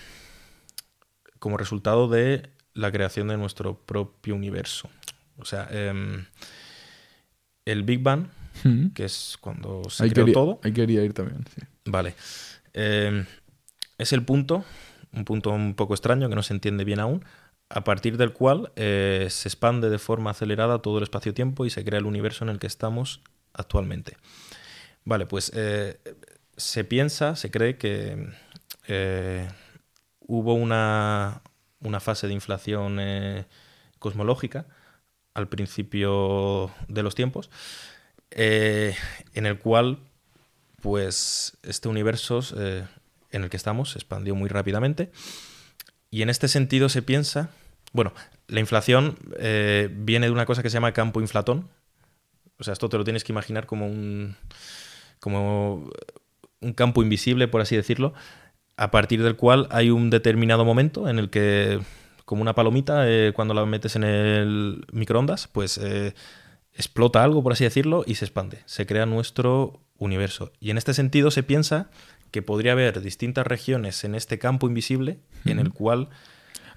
como resultado de la creación de nuestro propio universo. O sea, em, el Big Bang, que es cuando se creó todo. Ahí quería ir también, sí. Vale. Em, es el punto, un punto un poco extraño que no se entiende bien aún, a partir del cual eh, se expande de forma acelerada todo el espacio-tiempo y se crea el universo en el que estamos actualmente. Vale, pues eh, se piensa, se cree que eh, hubo una, una, fase de inflación cosmológica al principio de los tiempos, en el cual pues este universo eh, en el que estamos se expandió muy rápidamente. Y en este sentido se piensa, bueno, la inflación eh, viene de una cosa que se llama campo inflatón. O sea, esto te lo tienes que imaginar como un, como un campo invisible, por así decirlo, a partir del cual hay un determinado momento en el que, como una palomita, eh, cuando la metes en el microondas, pues explota algo, por así decirlo, y se expande, se crea nuestro universo. Y en este sentido se piensa que podría haber distintas regiones en este campo invisible en el cual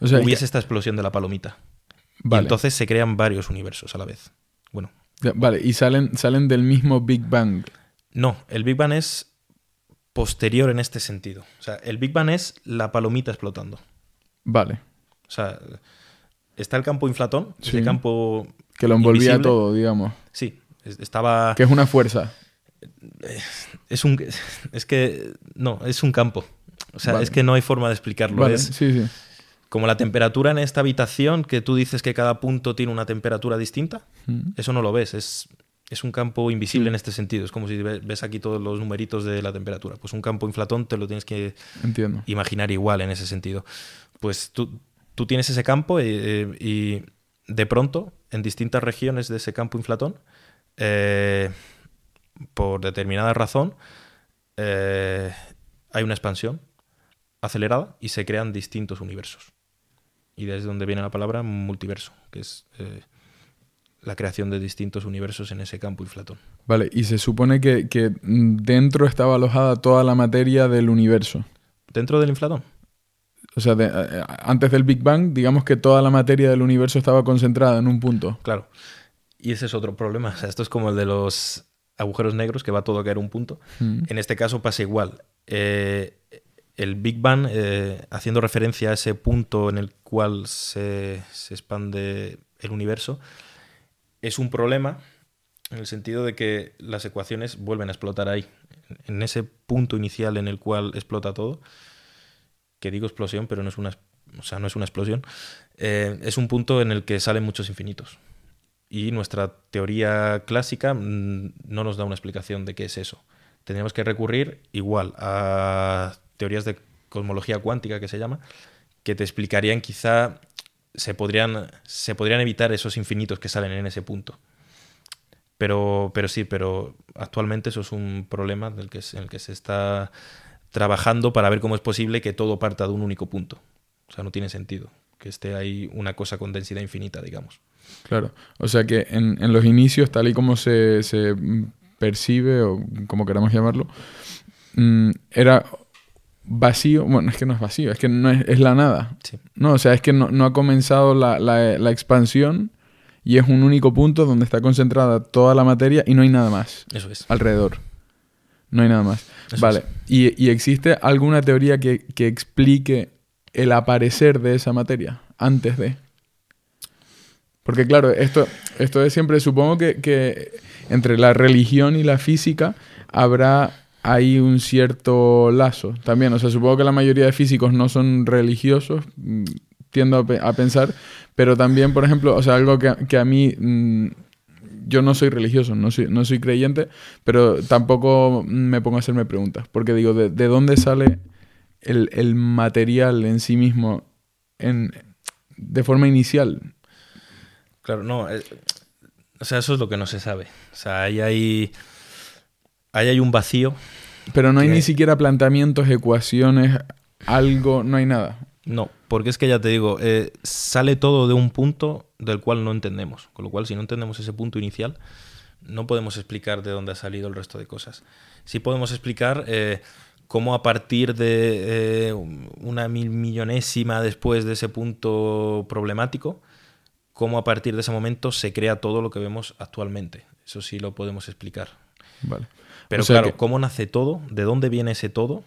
hubiese esta explosión de la palomita. Y entonces se crean varios universos a la vez. Bueno. Vale, ¿y salen, salen del mismo Big Bang? No, el Big Bang es posterior en este sentido. O sea, el Big Bang es la palomita explotando. Vale. O sea, está el campo inflatón, el campo que lo envolvía todo, digamos. Sí, estaba... Que es una fuerza. Eh, es un... Es que... No, es un campo. O sea, es que no hay forma de explicarlo. sí, sí. Como la temperatura en esta habitación, que tú dices que cada punto tiene una temperatura distinta, eso no lo ves. Es, es un campo invisible en este sentido. Es como si ves aquí todos los numeritos de la temperatura. Pues un campo inflatón te lo tienes que Entiendo. imaginar igual en ese sentido. Pues tú, tienes ese campo eh, eh, y de pronto en distintas regiones de ese campo inflatón, eh, por determinada razón, eh, hay una expansión acelerada y se crean distintos universos. Y desde donde viene la palabra multiverso, que es eh, la creación de distintos universos en ese campo inflatón. Vale, y se supone que, que dentro estaba alojada toda la materia del universo. Dentro del inflatón. O sea, eh, eh, antes del Big Bang, digamos que toda la materia del universo estaba concentrada en un punto. Claro. Y ese es otro problema. sea, esto es como el de los agujeros negros, que va todo a caer un punto. Mm. En este caso pasa igual. Eh, el Big Bang, haciendo referencia a ese punto en el cual se, expande el universo, es un problema en el sentido de que las ecuaciones vuelven a explotar ahí. En ese punto inicial en el cual explota todo, que digo explosión, pero no es una, o sea, no es una explosión, eh, es un punto en el que salen muchos infinitos. Y nuestra teoría clásica mm, no nos da una explicación de qué es eso. Tendríamos que recurrir igual a teorías de cosmología cuántica, que se llama, que te explicarían quizá se podrían, se podrían evitar esos infinitos que salen en ese punto. Pero, pero sí, pero actualmente eso es un problema del que, en el que se está trabajando para ver cómo es posible que todo parta de un único punto. O sea, no tiene sentido que esté ahí una cosa con densidad infinita, digamos. Claro, o sea que en, los inicios, tal y como se, percibe, o como queramos llamarlo, mm, era vacío, bueno, es que no es vacío, es que no es, la nada. No, o sea, es que no, ha comenzado la, la, expansión y es un único punto donde está concentrada toda la materia y no hay nada más. Eso es. Alrededor. No hay nada más vale. ¿Y, existe alguna teoría que, explique el aparecer de esa materia antes de? Porque claro, esto, esto es siempre, supongo que, entre la religión y la física habrá ahí un cierto lazo también. O sea, supongo que la mayoría de físicos no son religiosos, mm, tiendo a, pensar, pero también, por ejemplo, o sea, algo que, a mí mm, yo no soy religioso, no soy, no soy creyente, pero tampoco me pongo a hacerme preguntas, porque digo, ¿de, dónde sale el, material en sí mismo de forma inicial? Claro, no, eh, o sea, eso es lo que no se sabe. O sea, ahí hay, ahí hay un vacío. Pero no hay ni siquiera planteamientos, ecuaciones, algo, no hay nada. No, porque es que ya te digo, eh, sale todo de un punto del cual no entendemos. Con lo cual, si no entendemos ese punto inicial, no podemos explicar de dónde ha salido el resto de cosas. Sí podemos explicar eh, cómo a partir de eh, una mil millonésima después de ese punto problemático, cómo a partir de ese momento se crea todo lo que vemos actualmente. Eso sí lo podemos explicar. Vale. Pero claro, cómo nace todo, de dónde viene ese todo,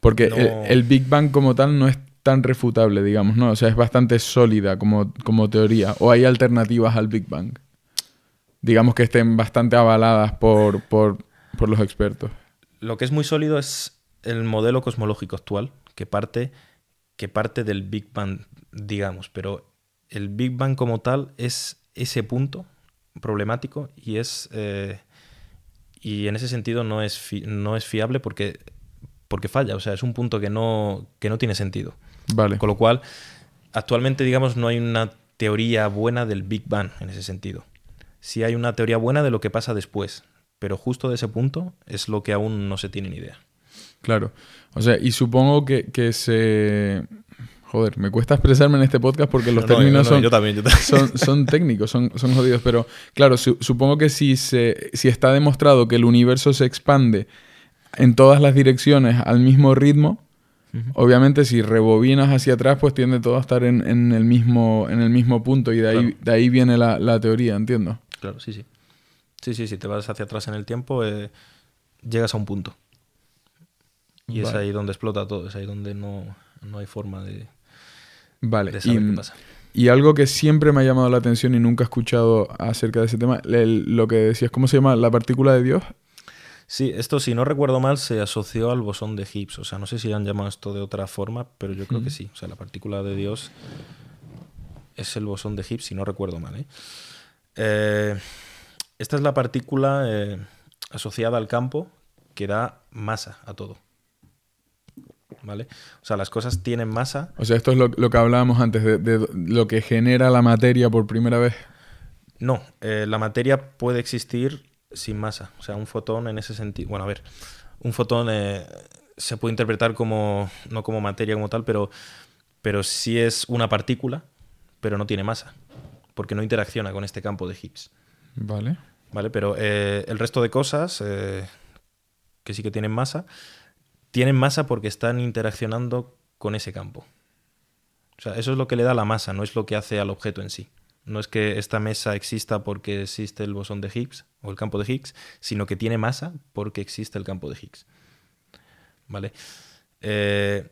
porque el, Big Bang como tal no es tan refutable, digamos, ¿no? O sea, es bastante sólida como, como teoría. ¿O hay alternativas al Big Bang? Digamos que estén bastante avaladas por, los expertos. Lo que es muy sólido es el modelo cosmológico actual, que parte, que parte del Big Bang, digamos, pero el Big Bang como tal es ese punto problemático y es... Eh, y en ese sentido no es, no es fiable porque porque falla, o sea, es un punto que no, que no tiene sentido. Vale. Con lo cual, actualmente, digamos, no hay una teoría buena del Big Bang en ese sentido. Sí hay una teoría buena de lo que pasa después, pero justo de ese punto es lo que aún no se tiene ni idea. Claro. O sea, y supongo que, se... Joder, me cuesta expresarme en este podcast porque los (laughs) términos son, yo también, son, técnicos, son, son, jodidos, pero claro, supongo que si, se, si está demostrado que el universo se expande en todas las direcciones al mismo ritmo. Obviamente si rebobinas hacia atrás, pues tiende todo a estar en, el, mismo, en el mismo punto y de ahí, de ahí viene la, teoría, entiendo. Claro, sí, sí. Sí, sí, si te vas hacia atrás en el tiempo, eh, llegas a un punto. Y es ahí donde explota todo, es ahí donde no, hay forma de, vale. saber y, qué pasa. Y algo que siempre me ha llamado la atención y nunca he escuchado acerca de ese tema, lo que decías, ¿cómo se llama? La partícula de Dios. Sí, esto si no recuerdo mal se asoció al bosón de Higgs. O sea, no sé si han llamado esto de otra forma, pero yo creo que sí. O sea, la partícula de Dios es el bosón de Higgs, si no recuerdo mal. ¿eh? Eh, esta es la partícula eh, asociada al campo que da masa a todo. ¿Vale? O sea, las cosas tienen masa. O sea, esto es lo, que hablábamos antes, de, lo que genera la materia por primera vez. No, la materia puede existir sin masa. O sea, un fotón en ese sentido. Bueno, a ver, un fotón eh, se puede interpretar como. no como materia como tal, pero, pero sí es una partícula, pero no tiene masa. Porque no interacciona con este campo de Higgs. Vale. Vale, pero eh, el resto de cosas eh, que sí que tienen masa, tienen masa porque están interaccionando con ese campo. O sea, eso es lo que le da la masa, no es lo que hace al objeto en sí. No es que esta mesa exista porque existe el bosón de Higgs o el campo de Higgs, sino que tiene masa porque existe el campo de Higgs. ¿Vale? Eh,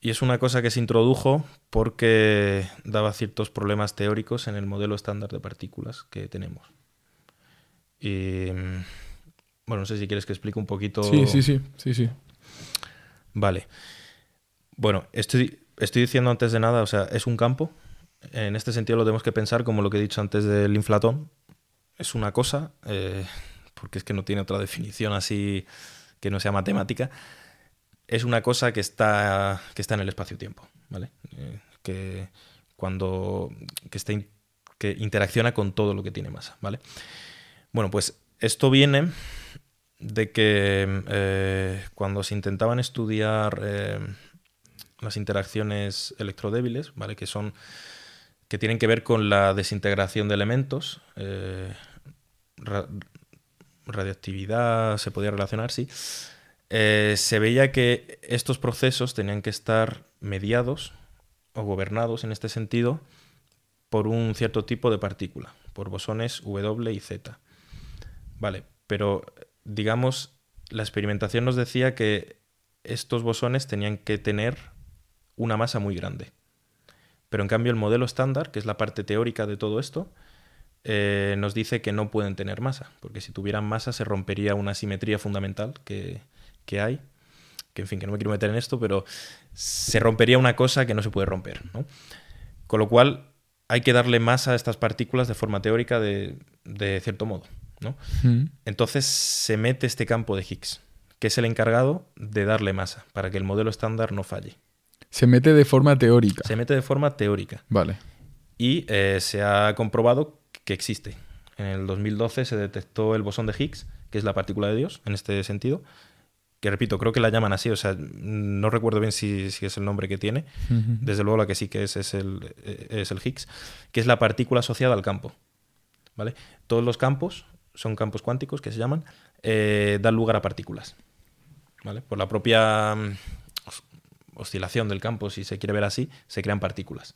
y es una cosa que se introdujo porque daba ciertos problemas teóricos en el modelo estándar de partículas que tenemos. Y, bueno, no sé si quieres que explique un poquito. Sí, sí, sí, sí, sí. Vale. Bueno, estoy, estoy diciendo antes de nada, o sea, es un campo, en este sentido lo tenemos que pensar como lo que he dicho antes del inflatón. Es una cosa, eh, porque es que no tiene otra definición así que no sea matemática. Es una cosa que está, que está en el espacio-tiempo, ¿vale? Eh, que cuando que, está que interacciona con todo lo que tiene masa, ¿vale? Bueno, pues esto viene de que eh, cuando se intentaban estudiar las interacciones electrodébiles, ¿vale? Que son que tienen que ver con la desintegración de elementos. Eh, radioactividad se podía relacionar, sí. Eh, se veía que estos procesos tenían que estar mediados o gobernados en este sentido por un cierto tipo de partícula, por bosones W y Z. Vale, pero digamos, la experimentación nos decía que estos bosones tenían que tener una masa muy grande. Pero en cambio el modelo estándar, que es la parte teórica de todo esto, eh, nos dice que no pueden tener masa, porque si tuvieran masa se rompería una simetría fundamental que, hay, que en fin, que no me quiero meter en esto, pero se rompería una cosa que no se puede romper. Con lo cual hay que darle masa a estas partículas de forma teórica de, cierto modo. Mm. Entonces se mete este campo de Higgs, que es el encargado de darle masa para que el modelo estándar no falle. Se mete de forma teórica. Se mete de forma teórica. Vale. Y eh, se ha comprobado que existe. En el 2012 se detectó el bosón de Higgs, que es la partícula de Dios, en este sentido. Que repito, creo que la llaman así, o sea, no recuerdo bien si, es el nombre que tiene. Desde luego la que sí que es es el, e, es el Higgs, que es la partícula asociada al campo. ¿Vale? Todos los campos, son campos cuánticos que se llaman, eh, dan lugar a partículas. ¿Vale? Por la propia oscilación del campo, si se quiere ver así, se crean partículas.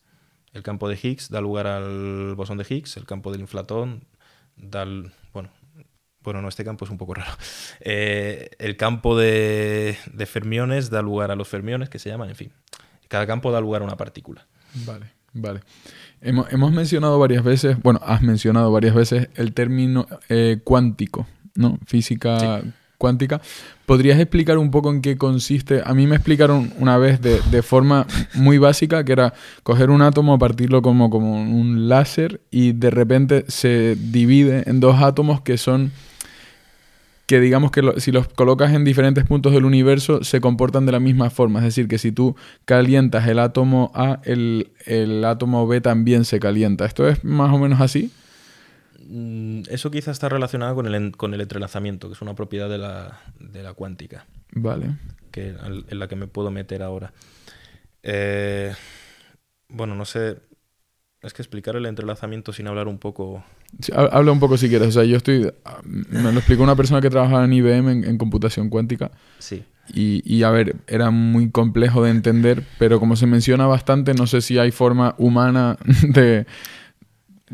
El campo de Higgs da lugar al bosón de Higgs, el campo del inflatón da... bueno, bueno, no, este campo es un poco raro. (laughs) Eh, el campo de, fermiones da lugar a los fermiones, que se llaman, en fin. Cada campo da lugar a una partícula. Vale, vale. Hemos, mencionado varias veces, bueno, has mencionado varias veces el término eh, cuántico, ¿no? Física cuántica. ¿Podrías explicar un poco en qué consiste? A mí me explicaron una vez de, de forma muy básica que era coger un átomo, partirlo como, como un láser y de repente se divide en dos átomos que son que digamos que si los colocas en diferentes puntos del universo se comportan de la misma forma. Es decir, que si tú calientas el átomo A, el, el átomo B también se calienta. ¿Esto es más o menos así? Mm, eso quizá está relacionado con el, con el entrelazamiento, que es una propiedad de la, de la cuántica. Vale. Que, en la que me puedo meter ahora. Eh, bueno, no sé. Es que explicar el entrelazamiento sin hablar un poco. habla un poco si quieres. O sea, yo estoy. Ah, me lo explicó una persona que trabajaba en IBM en, computación cuántica. Sí. Y, y, a ver, era muy complejo de entender, pero como se menciona bastante, no sé si hay forma humana (laughs) de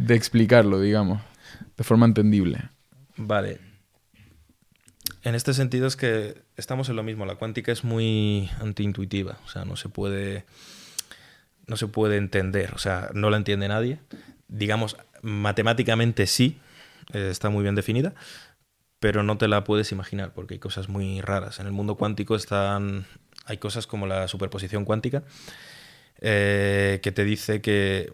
explicarlo, digamos de forma entendible. Vale. En este sentido es que estamos en lo mismo. La cuántica es muy antiintuitiva. O sea, no se puede. No se puede entender. O sea, no la entiende nadie. Digamos, matemáticamente sí. Eh, está muy bien definida. Pero no te la puedes imaginar, porque hay cosas muy raras. En el mundo cuántico están. hay cosas como la superposición cuántica. Eh, que te dice que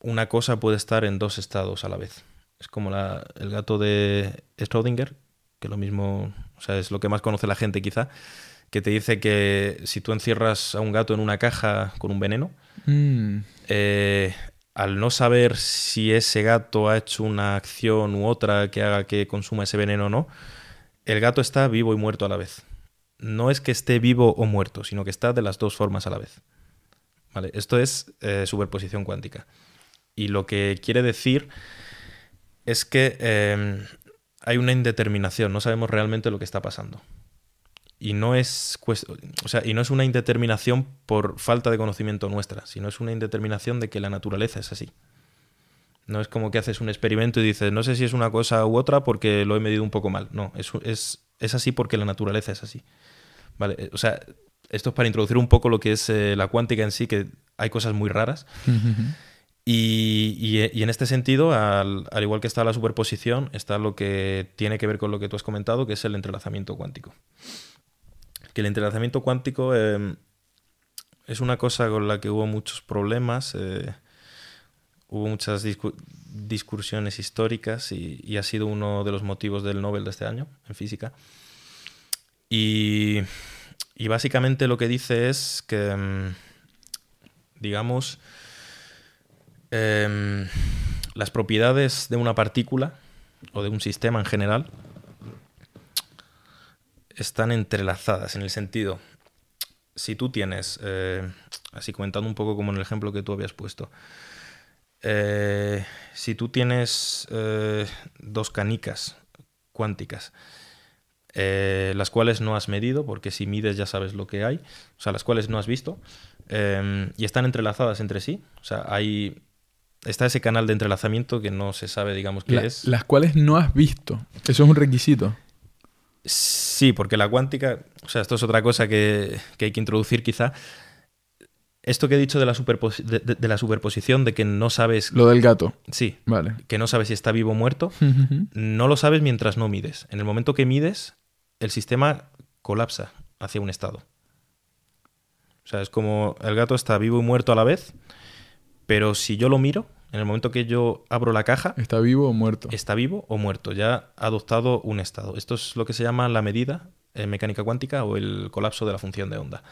una cosa puede estar en dos estados a la vez es como la, el gato de Schrödinger, que lo mismo, o sea, es lo que más conoce la gente quizá, que te dice que si tú encierras a un gato en una caja con un veneno, mm. eh, al no saber si ese gato ha hecho una acción u otra que haga que consuma ese veneno o no, el gato está vivo y muerto a la vez. No es que esté vivo o muerto, sino que está de las dos formas a la vez. ¿Vale? Esto es eh, superposición cuántica. Y lo que quiere decir es que em, hay una indeterminación, no sabemos realmente lo que está pasando. Y no, es o sea, y no es una indeterminación por falta de conocimiento nuestra, sino es una indeterminación de que la naturaleza es así. No es como que haces un experimento y dices, no sé si es una cosa u otra porque lo he medido un poco mal. No, es, es, es así porque la naturaleza es así. Vale, eh, o sea, esto es para introducir un poco lo que es eh, la cuántica en sí, que hay cosas muy raras. (laughs) Eh, y, en este sentido, al, igual que está la superposición, está lo que tiene que ver con lo que tú has comentado, que es el entrelazamiento cuántico. Que el entrelazamiento cuántico em, es una cosa con la que hubo muchos problemas, eh, hubo muchas discusiones históricas y, y, ha sido uno de los motivos del Nobel de este año en física. Y, básicamente lo que dice es que, em, digamos, Em, las propiedades de una partícula o de un sistema en general están entrelazadas en el sentido, si tú tienes, eh, así comentando un poco como en el ejemplo que tú habías puesto, eh, si tú tienes eh, dos canicas cuánticas, las cuales no has medido, porque si mides ya sabes lo que hay, o sea, las cuales no has visto, em, y están entrelazadas entre sí, o sea, hay está ese canal de entrelazamiento que no se sabe, digamos, qué es. Las cuales no has visto. Eso es un requisito. Sí, porque la cuántica, o sea, esto es otra cosa que, hay que introducir quizá. Esto que he dicho de la, de la, superposición, de que no sabes... Lo del gato. Sí. Vale. Que no sabes si está vivo o muerto. (laughs) no lo sabes mientras no mides. En el momento que mides, el sistema colapsa hacia un estado. O sea, es como el gato está vivo y muerto a la vez, pero si yo lo miro, en el momento que yo abro la caja... ¿Está vivo o muerto? Está vivo o muerto, ya ha adoptado un estado. Esto es lo que se llama la medida en eh, mecánica cuántica o el colapso de la función de onda.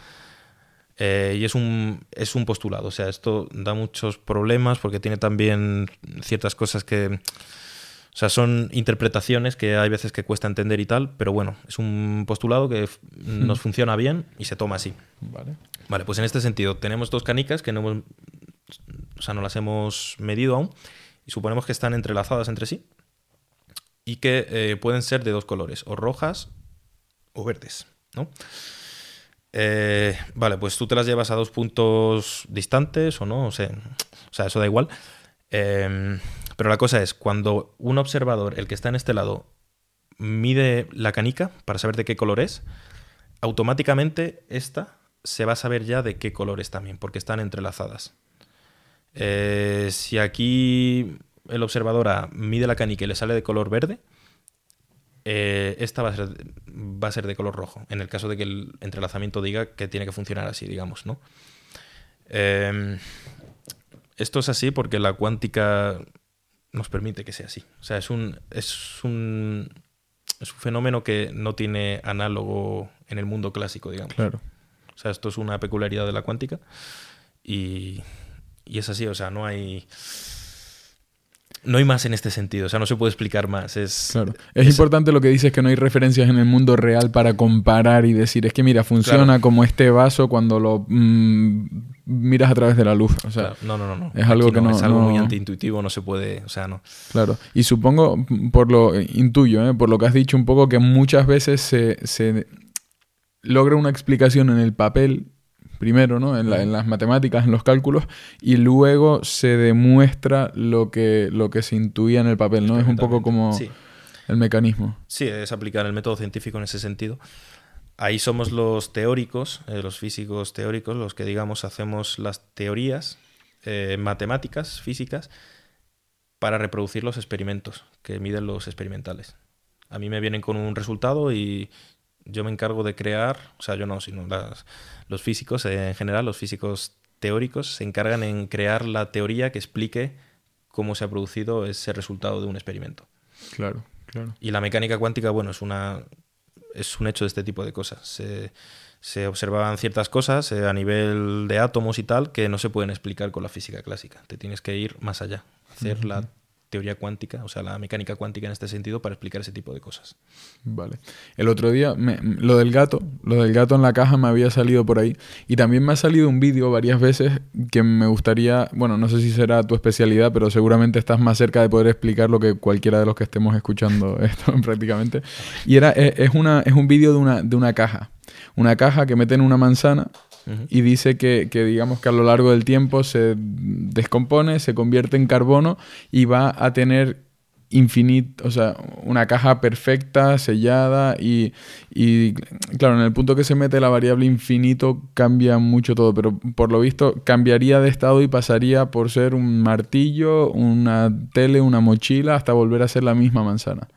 Eh, y es un, es un postulado, o sea, esto da muchos problemas porque tiene también ciertas cosas que... O sea, son interpretaciones que hay veces que cuesta entender y tal, pero bueno, es un postulado que nos (laughs) funciona bien y se toma así. Vale. Vale, pues en este sentido, tenemos dos canicas que no hemos o sea, no las hemos medido aún, y suponemos que están entrelazadas entre sí y que eh, pueden ser de dos colores, o rojas o verdes, ¿no? Eh, vale, pues tú te las llevas a dos puntos distantes o no, o sea, eso da igual. Em, pero la cosa es, cuando un observador, el que está en este lado, mide la canica para saber de qué color es, automáticamente esta se va a saber ya de qué color es también, porque están entrelazadas. Eh, si aquí el observador mide la canica y le sale de color verde, eh, esta va a, ser, va a, ser, de color rojo, en el caso de que el entrelazamiento diga que tiene que funcionar así, digamos, ¿no? Em, esto es así porque la cuántica nos permite que sea así. O sea, es un, es un, es un fenómeno que no tiene análogo en el mundo clásico, digamos. Claro. O sea, esto es una peculiaridad de la cuántica y y es así, o sea, no hay no hay más en este sentido, o sea, no se puede explicar más. Es, es, importante lo que dices, que no hay referencias en el mundo real para comparar y decir, es que mira, funciona como este vaso cuando lo mm, miras a través de la luz. O sea, no, no, no, no, Es algo que no, Es algo muy antiintuitivo, no se puede, o sea, no. Claro, y supongo, por lo eh, intuyo, eh, por lo que has dicho un poco, que muchas veces se logra una explicación en el papel primero, ¿no? En, las matemáticas, en los cálculos, y luego se demuestra lo que, lo que se intuía en el papel, ¿no? Es un poco como el mecanismo. Sí, es aplicar el método científico en ese sentido. Ahí somos los teóricos, eh, los físicos teóricos, los que, digamos, hacemos las teorías eh, matemáticas, físicas, para reproducir los experimentos que miden los experimentales. A mí me vienen con un resultado y yo me encargo de crear, o sea, yo no, sino los físicos eh, en general, los físicos teóricos, se encargan en crear la teoría que explique cómo se ha producido ese resultado de un experimento. Claro, claro. Y la mecánica cuántica, bueno, es una es un hecho de este tipo de cosas. Se, observaban ciertas cosas eh, a nivel de átomos y tal que no se pueden explicar con la física clásica. Te tienes que ir más allá, hacer teoría cuántica, o sea, la mecánica cuántica en este sentido para explicar ese tipo de cosas. Vale. El otro día, lo del gato, lo del gato en la caja me había salido por ahí y también me ha salido un vídeo varias veces que me gustaría, bueno, no sé si será tu especialidad, pero seguramente estás más cerca de poder explicar lo que cualquiera de los que estemos escuchando (laughs) esto (laughs) prácticamente. Y era, e, es, una, es un vídeo de una, de una caja, una caja que meten una manzana y dice que, digamos que a lo largo del tiempo se descompone, se convierte en carbono y va a tener infinito, o sea, una caja perfecta, sellada y, y, claro, en el punto que se mete la variable infinito cambia mucho todo, pero por lo visto cambiaría de estado y pasaría por ser un martillo, una tele, una mochila, hasta volver a ser la misma manzana.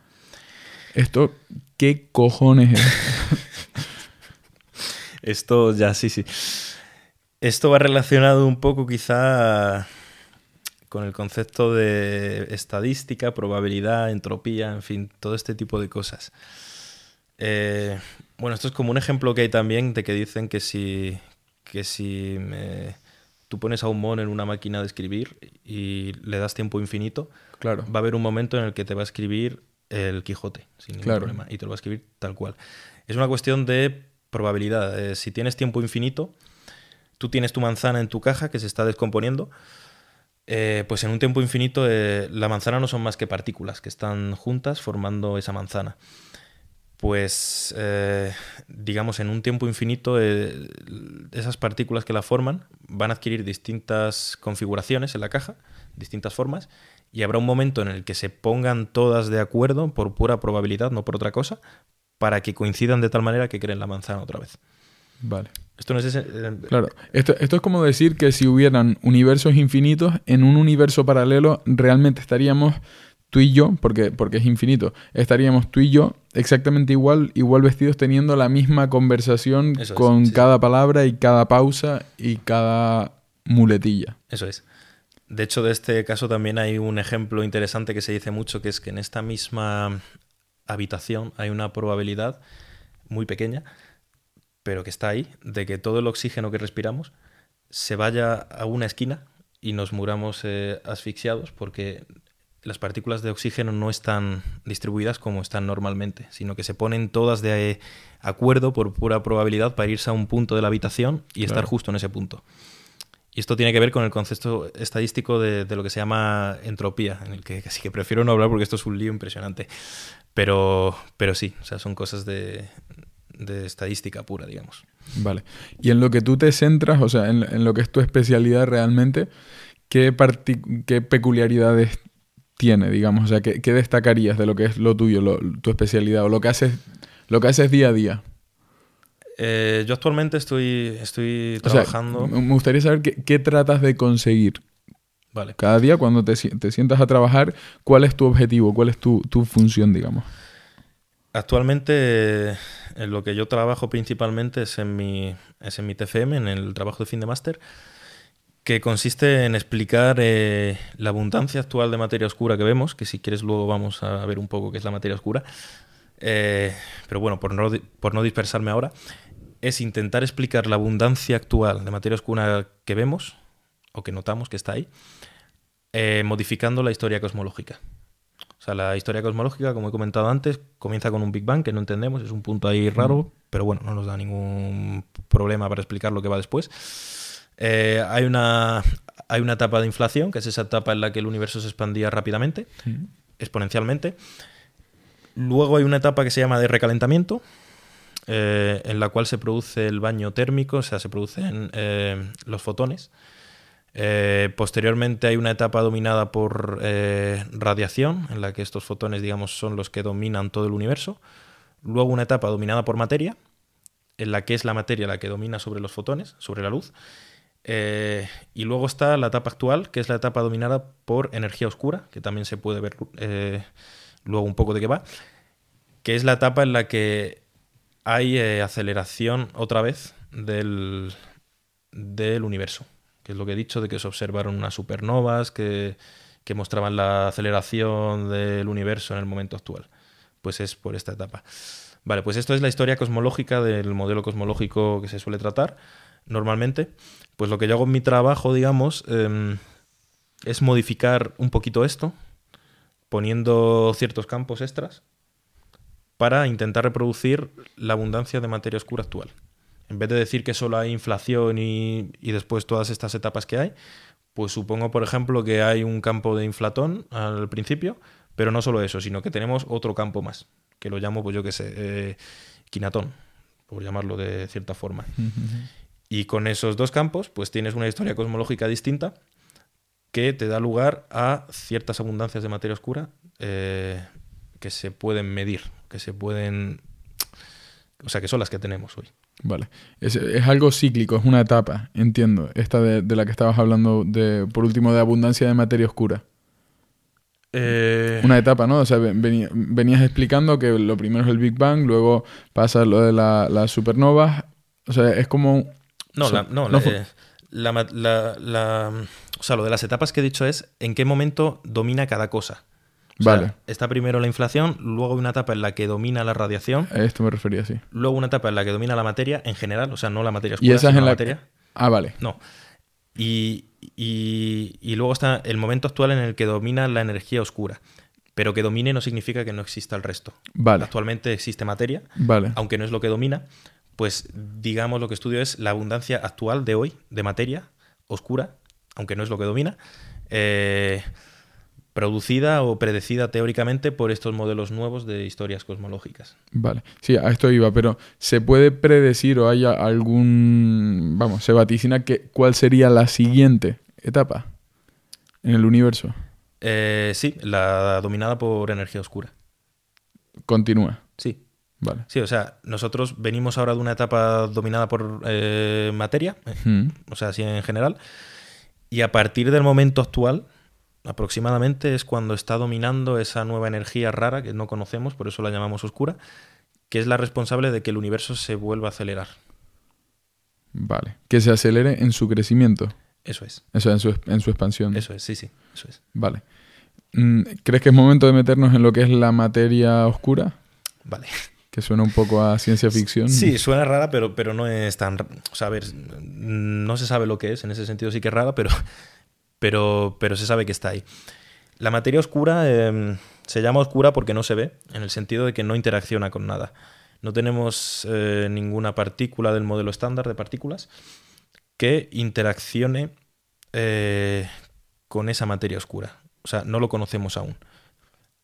Esto, ¿qué cojones es? (laughs) Esto ya, sí, sí. Esto va relacionado un poco quizá con el concepto de estadística, probabilidad, entropía, en fin, todo este tipo de cosas. Eh, bueno, esto es como un ejemplo que hay también de que dicen que si, si tú pones a un mon en una máquina de escribir y le das tiempo infinito, claro. va a haber un momento en el que te va a escribir el Quijote, sin ningún problema, y te lo va a escribir tal cual. Es una cuestión de probabilidad. Eh, si tienes tiempo infinito, tú tienes tu manzana en tu caja que se está descomponiendo, eh, pues en un tiempo infinito eh, la manzana no son más que partículas que están juntas formando esa manzana. Pues digamos, en un tiempo infinito esas partículas que la forman van a adquirir distintas configuraciones en la caja, distintas formas, y habrá un momento en el que se pongan todas de acuerdo por pura probabilidad, no por otra cosa, para que coincidan de tal manera que creen la manzana otra vez. Vale. Esto no es eh, Claro. Esto, es como decir que si hubieran universos infinitos, en un universo paralelo realmente estaríamos tú y yo, porque, porque es infinito, estaríamos tú y yo exactamente igual, igual vestidos, teniendo la misma conversación con cada palabra y cada pausa y cada muletilla. Eso es. De hecho, de este caso también hay un ejemplo interesante que se dice mucho, que es que en esta misma habitación hay una probabilidad muy pequeña, pero que está ahí, de que todo el oxígeno que respiramos se vaya a una esquina y nos muramos eh, asfixiados porque las partículas de oxígeno no están distribuidas como están normalmente, sino que se ponen todas de eh, acuerdo por pura probabilidad para irse a un punto de la habitación y estar justo en ese punto. Y esto tiene que ver con el concepto estadístico de, lo que se llama entropía, en el que sí que prefiero no hablar porque esto es un lío impresionante. Pero, pero sí, o sea, son cosas de, estadística pura, digamos. Vale. Y en lo que tú te centras, o sea, en, lo que es tu especialidad realmente, ¿qué, qué peculiaridades tiene, digamos? O sea, ¿qué, destacarías de lo que es lo tuyo, tu especialidad o lo que haces, lo que haces día a día? Eh, yo actualmente estoy, estoy trabajando. me gustaría saber qué, qué tratas de conseguir. Cada día cuando te, sientas a trabajar, ¿cuál es tu objetivo? ¿Cuál es tu, función, digamos? Actualmente eh, en lo que yo trabajo principalmente es en mi, es en mi TFM, en el trabajo de fin de máster, que consiste en explicar eh, la abundancia actual de materia oscura que vemos, que si quieres luego vamos a ver un poco qué es la materia oscura. Eh, pero bueno, por no, por no dispersarme ahora, es intentar explicar la abundancia actual de materia oscura que vemos o que notamos que está ahí eh, modificando la historia cosmológica. O sea, la historia cosmológica, como he comentado antes, comienza con un Big Bang que no entendemos, es un punto ahí raro, pero bueno, no nos da ningún problema para explicar lo que va después. Eh, hay, una, hay una etapa de inflación, que es esa etapa en la que el universo se expandía rápidamente, exponencialmente. Luego hay una etapa que se llama de recalentamiento, eh, en la cual se produce el baño térmico, o sea, se producen los fotones. Eh, posteriormente hay una etapa dominada por eh, radiación, en la que estos fotones, digamos, son los que dominan todo el universo. Luego una etapa dominada por materia, en la que es la materia la que domina sobre los fotones, sobre la luz. Eh, y luego está la etapa actual, que es la etapa dominada por energía oscura, que también se puede ver luego un poco de qué va, que es la etapa en la que hay aceleración otra vez del universo que es lo que he dicho, de que se observaron unas supernovas que, mostraban la aceleración del universo en el momento actual. Pues es por esta etapa. Vale, pues esto es la historia cosmológica del modelo cosmológico que se suele tratar normalmente. Pues lo que yo hago en mi trabajo, digamos, em, es modificar un poquito esto, poniendo ciertos campos extras para intentar reproducir la abundancia de materia oscura actual en vez de decir que solo hay inflación y, después todas estas etapas que hay, pues supongo, por ejemplo, que hay un campo de inflatón al principio, pero no solo eso, sino que tenemos otro campo más, que lo llamo, pues yo qué sé, quinatón, eh, por llamarlo de cierta forma. y con esos dos campos, pues tienes una historia cosmológica distinta que te da lugar a ciertas abundancias de materia oscura eh, que se pueden medir, que se pueden... O sea, que son las que tenemos hoy. Vale. Es, es, algo cíclico, es una etapa, entiendo. Esta de, la que estabas hablando, de, por último, de abundancia de materia oscura. Eh. Una etapa, ¿no? O sea, venías explicando que lo primero es el Big Bang, luego pasa lo de las supernovas. O sea, es como... No, la, no, no eh, la, la, O sea, lo de las etapas que he dicho es en qué momento domina cada cosa vale. está primero la inflación, luego una etapa en la que domina la radiación. esto me refería, sí. Luego una etapa en la que domina la materia en general, o sea, no la materia oscura, ¿Y esa en la, materia. Ah, vale. No. Y, luego está el momento actual en el que domina la energía oscura. Pero que domine no significa que no exista el resto. Vale. Actualmente existe materia, vale. aunque no es lo que domina. Pues digamos lo que estudio es la abundancia actual de hoy de materia oscura, aunque no es lo que domina. Eh, producida o predecida teóricamente por estos modelos nuevos de historias cosmológicas. Vale, sí, a esto iba, pero ¿se puede predecir o hay algún, vamos, se vaticina que, cuál sería la siguiente etapa en el universo? Eh, sí, la dominada por energía oscura. Continúa. Sí. Vale. Sí, o sea, nosotros venimos ahora de una etapa dominada por eh, materia, o sea, así en general, y a partir del momento actual, aproximadamente es cuando está dominando esa nueva energía rara que no conocemos, por eso la llamamos oscura, que es la responsable de que el universo se vuelva a acelerar. Vale, que se acelere en su crecimiento. Eso es. Eso en su, en su expansión. Eso es, sí, sí, eso es. Vale. Mm, ¿Crees que es momento de meternos en lo que es la materia oscura? Vale. Que suena un poco a ciencia ficción. Sí, suena rara, pero, pero no es tan... O sea, a ver, no se sabe lo que es, en ese sentido sí que es rara, pero pero, se sabe que está ahí. La materia oscura em, se llama oscura porque no se ve, en el sentido de que no interacciona con nada. No tenemos eh, ninguna partícula del modelo estándar de partículas que interaccione eh, con esa materia oscura. O sea, no lo conocemos aún.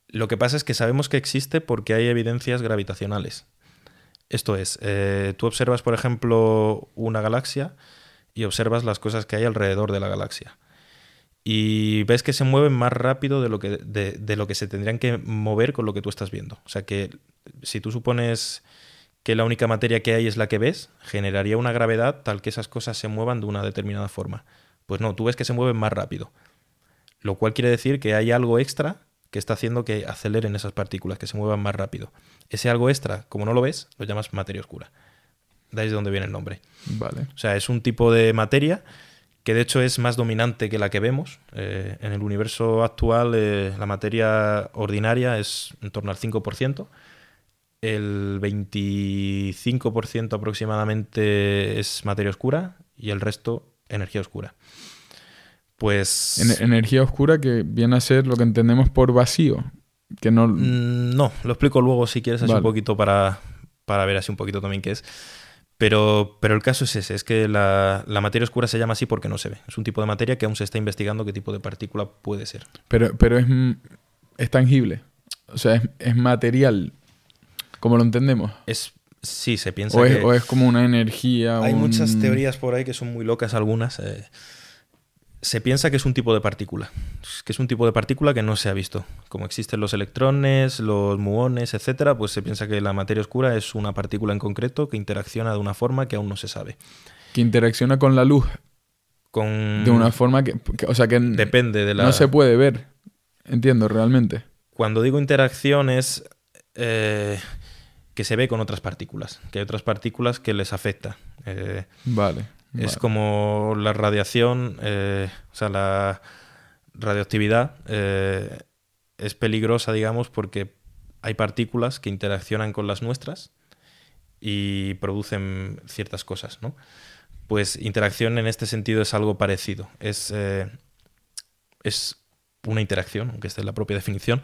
Lo que pasa es que sabemos que existe porque hay evidencias gravitacionales. Esto es, eh, tú observas, por ejemplo, una galaxia y observas las cosas que hay alrededor de la galaxia y ves que se mueven más rápido de lo que, de, lo que se tendrían que mover con lo que tú estás viendo. O sea que si tú supones que la única materia que hay es la que ves, generaría una gravedad tal que esas cosas se muevan de una determinada forma. Pues no, tú ves que se mueven más rápido. Lo cual quiere decir que hay algo extra que está haciendo que aceleren esas partículas, que se muevan más rápido. Ese algo extra, como no lo ves, lo llamas materia oscura. De ahí de donde viene el nombre. Vale. O sea, es un tipo de materia que de hecho es más dominante que la que vemos. Eh, en el universo actual eh, la materia ordinaria es en torno al 5%, el 25% aproximadamente es materia oscura y el resto energía oscura. Pues... energía oscura que viene a ser lo que entendemos por vacío. Que no... Mm, lo explico luego si quieres así un poquito para, para ver así un poquito también qué es. Pero, pero el caso es ese, es que la, materia oscura se llama así porque no se ve. Es un tipo de materia que aún se está investigando qué tipo de partícula puede ser. Pero, pero es, es tangible, o sea, es, material, como lo entendemos. Es Sí, se piensa o es, O es como una energía. Hay muchas teorías por ahí que son muy locas algunas. Eh, se piensa que es un tipo de partícula, que es un tipo de partícula que no se ha visto. Como existen los electrones, los muones, etcétera, pues se piensa que la materia oscura es una partícula en concreto que interacciona de una forma que aún no se sabe. Que interacciona con la luz. Con... De una forma que, o sea que depende de la... no se puede ver. Entiendo realmente. Cuando digo interacción es eh, que se ve con otras partículas, que hay otras partículas que les afecta. Eh, vale. Es como la radiación, eh, o sea, la radioactividad eh, es peligrosa, digamos, porque hay partículas que interaccionan con las nuestras y producen ciertas cosas, ¿no? Pues interacción en este sentido es algo parecido. Es, eh, es una interacción, aunque esta es la propia definición,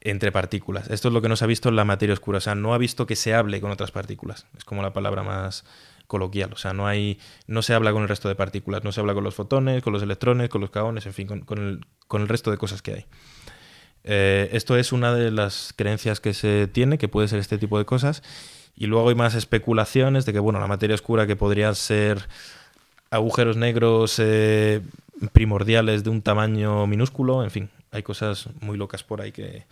entre partículas. Esto es lo que no se ha visto en la materia oscura. O sea, no ha visto que se hable con otras partículas. Es como la palabra más coloquial, o sea, no hay, no se habla con el resto de partículas, no se habla con los fotones, con los electrones, con los caones, en fin, con, el, con el, resto de cosas que hay. Eh, esto es una de las creencias que se tiene, que puede ser este tipo de cosas, y luego hay más especulaciones de que, bueno, la materia oscura que podría ser agujeros negros eh, primordiales de un tamaño minúsculo, en fin, hay cosas muy locas por ahí que,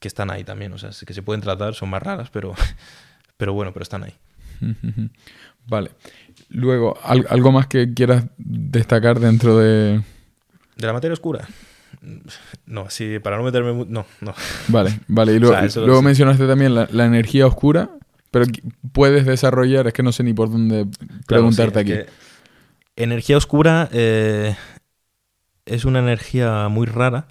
que están ahí también, o sea, que se pueden tratar, son más raras, pero, (laughs) pero bueno, pero están ahí. (laughs) Vale. Luego, ¿algo más que quieras destacar dentro de... De la materia oscura. No, sí, para no meterme... No, no. Vale, vale. Y (laughs) luego, mencionaste también la, energía oscura, pero puedes desarrollar, es que no sé ni por dónde preguntarte aquí. energía oscura eh, es una energía muy rara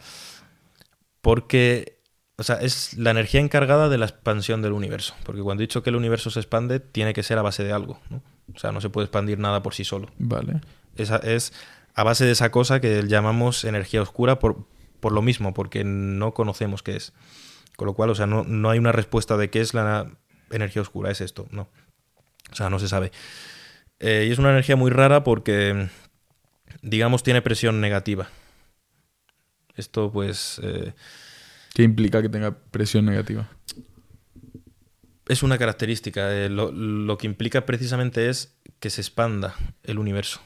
porque o sea, es la energía encargada de la expansión del universo. Porque cuando he dicho que el universo se expande, tiene que ser a base de algo. ¿no? O sea, no se puede expandir nada por sí solo. Vale. Esa es a base de esa cosa que llamamos energía oscura por, lo mismo, porque no conocemos qué es. Con lo cual, o sea, no, no, hay una respuesta de qué es la energía oscura, es esto, no. O sea, no se sabe. Eh, y es una energía muy rara porque, digamos, tiene presión negativa. Esto, pues, eh, ¿Qué implica que tenga presión negativa? Es una característica. Eh, lo, que implica precisamente es que se expanda el universo.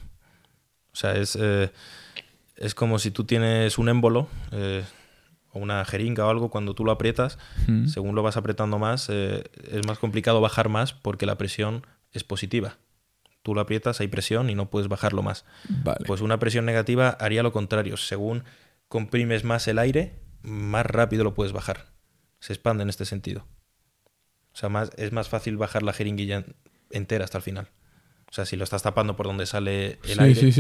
O sea, es, eh, es como si tú tienes un émbolo eh, o una jeringa o algo, cuando tú lo aprietas, según lo vas apretando más, es más complicado bajar más porque la presión es positiva tú lo aprietas, hay presión y no puedes bajarlo más. Pues una presión negativa haría lo contrario. Según comprimes más el aire, más rápido lo puedes bajar. Se expande en este sentido. O sea, más, es más fácil bajar la jeringuilla entera hasta el final. O sea, si lo estás tapando por donde sale el aire.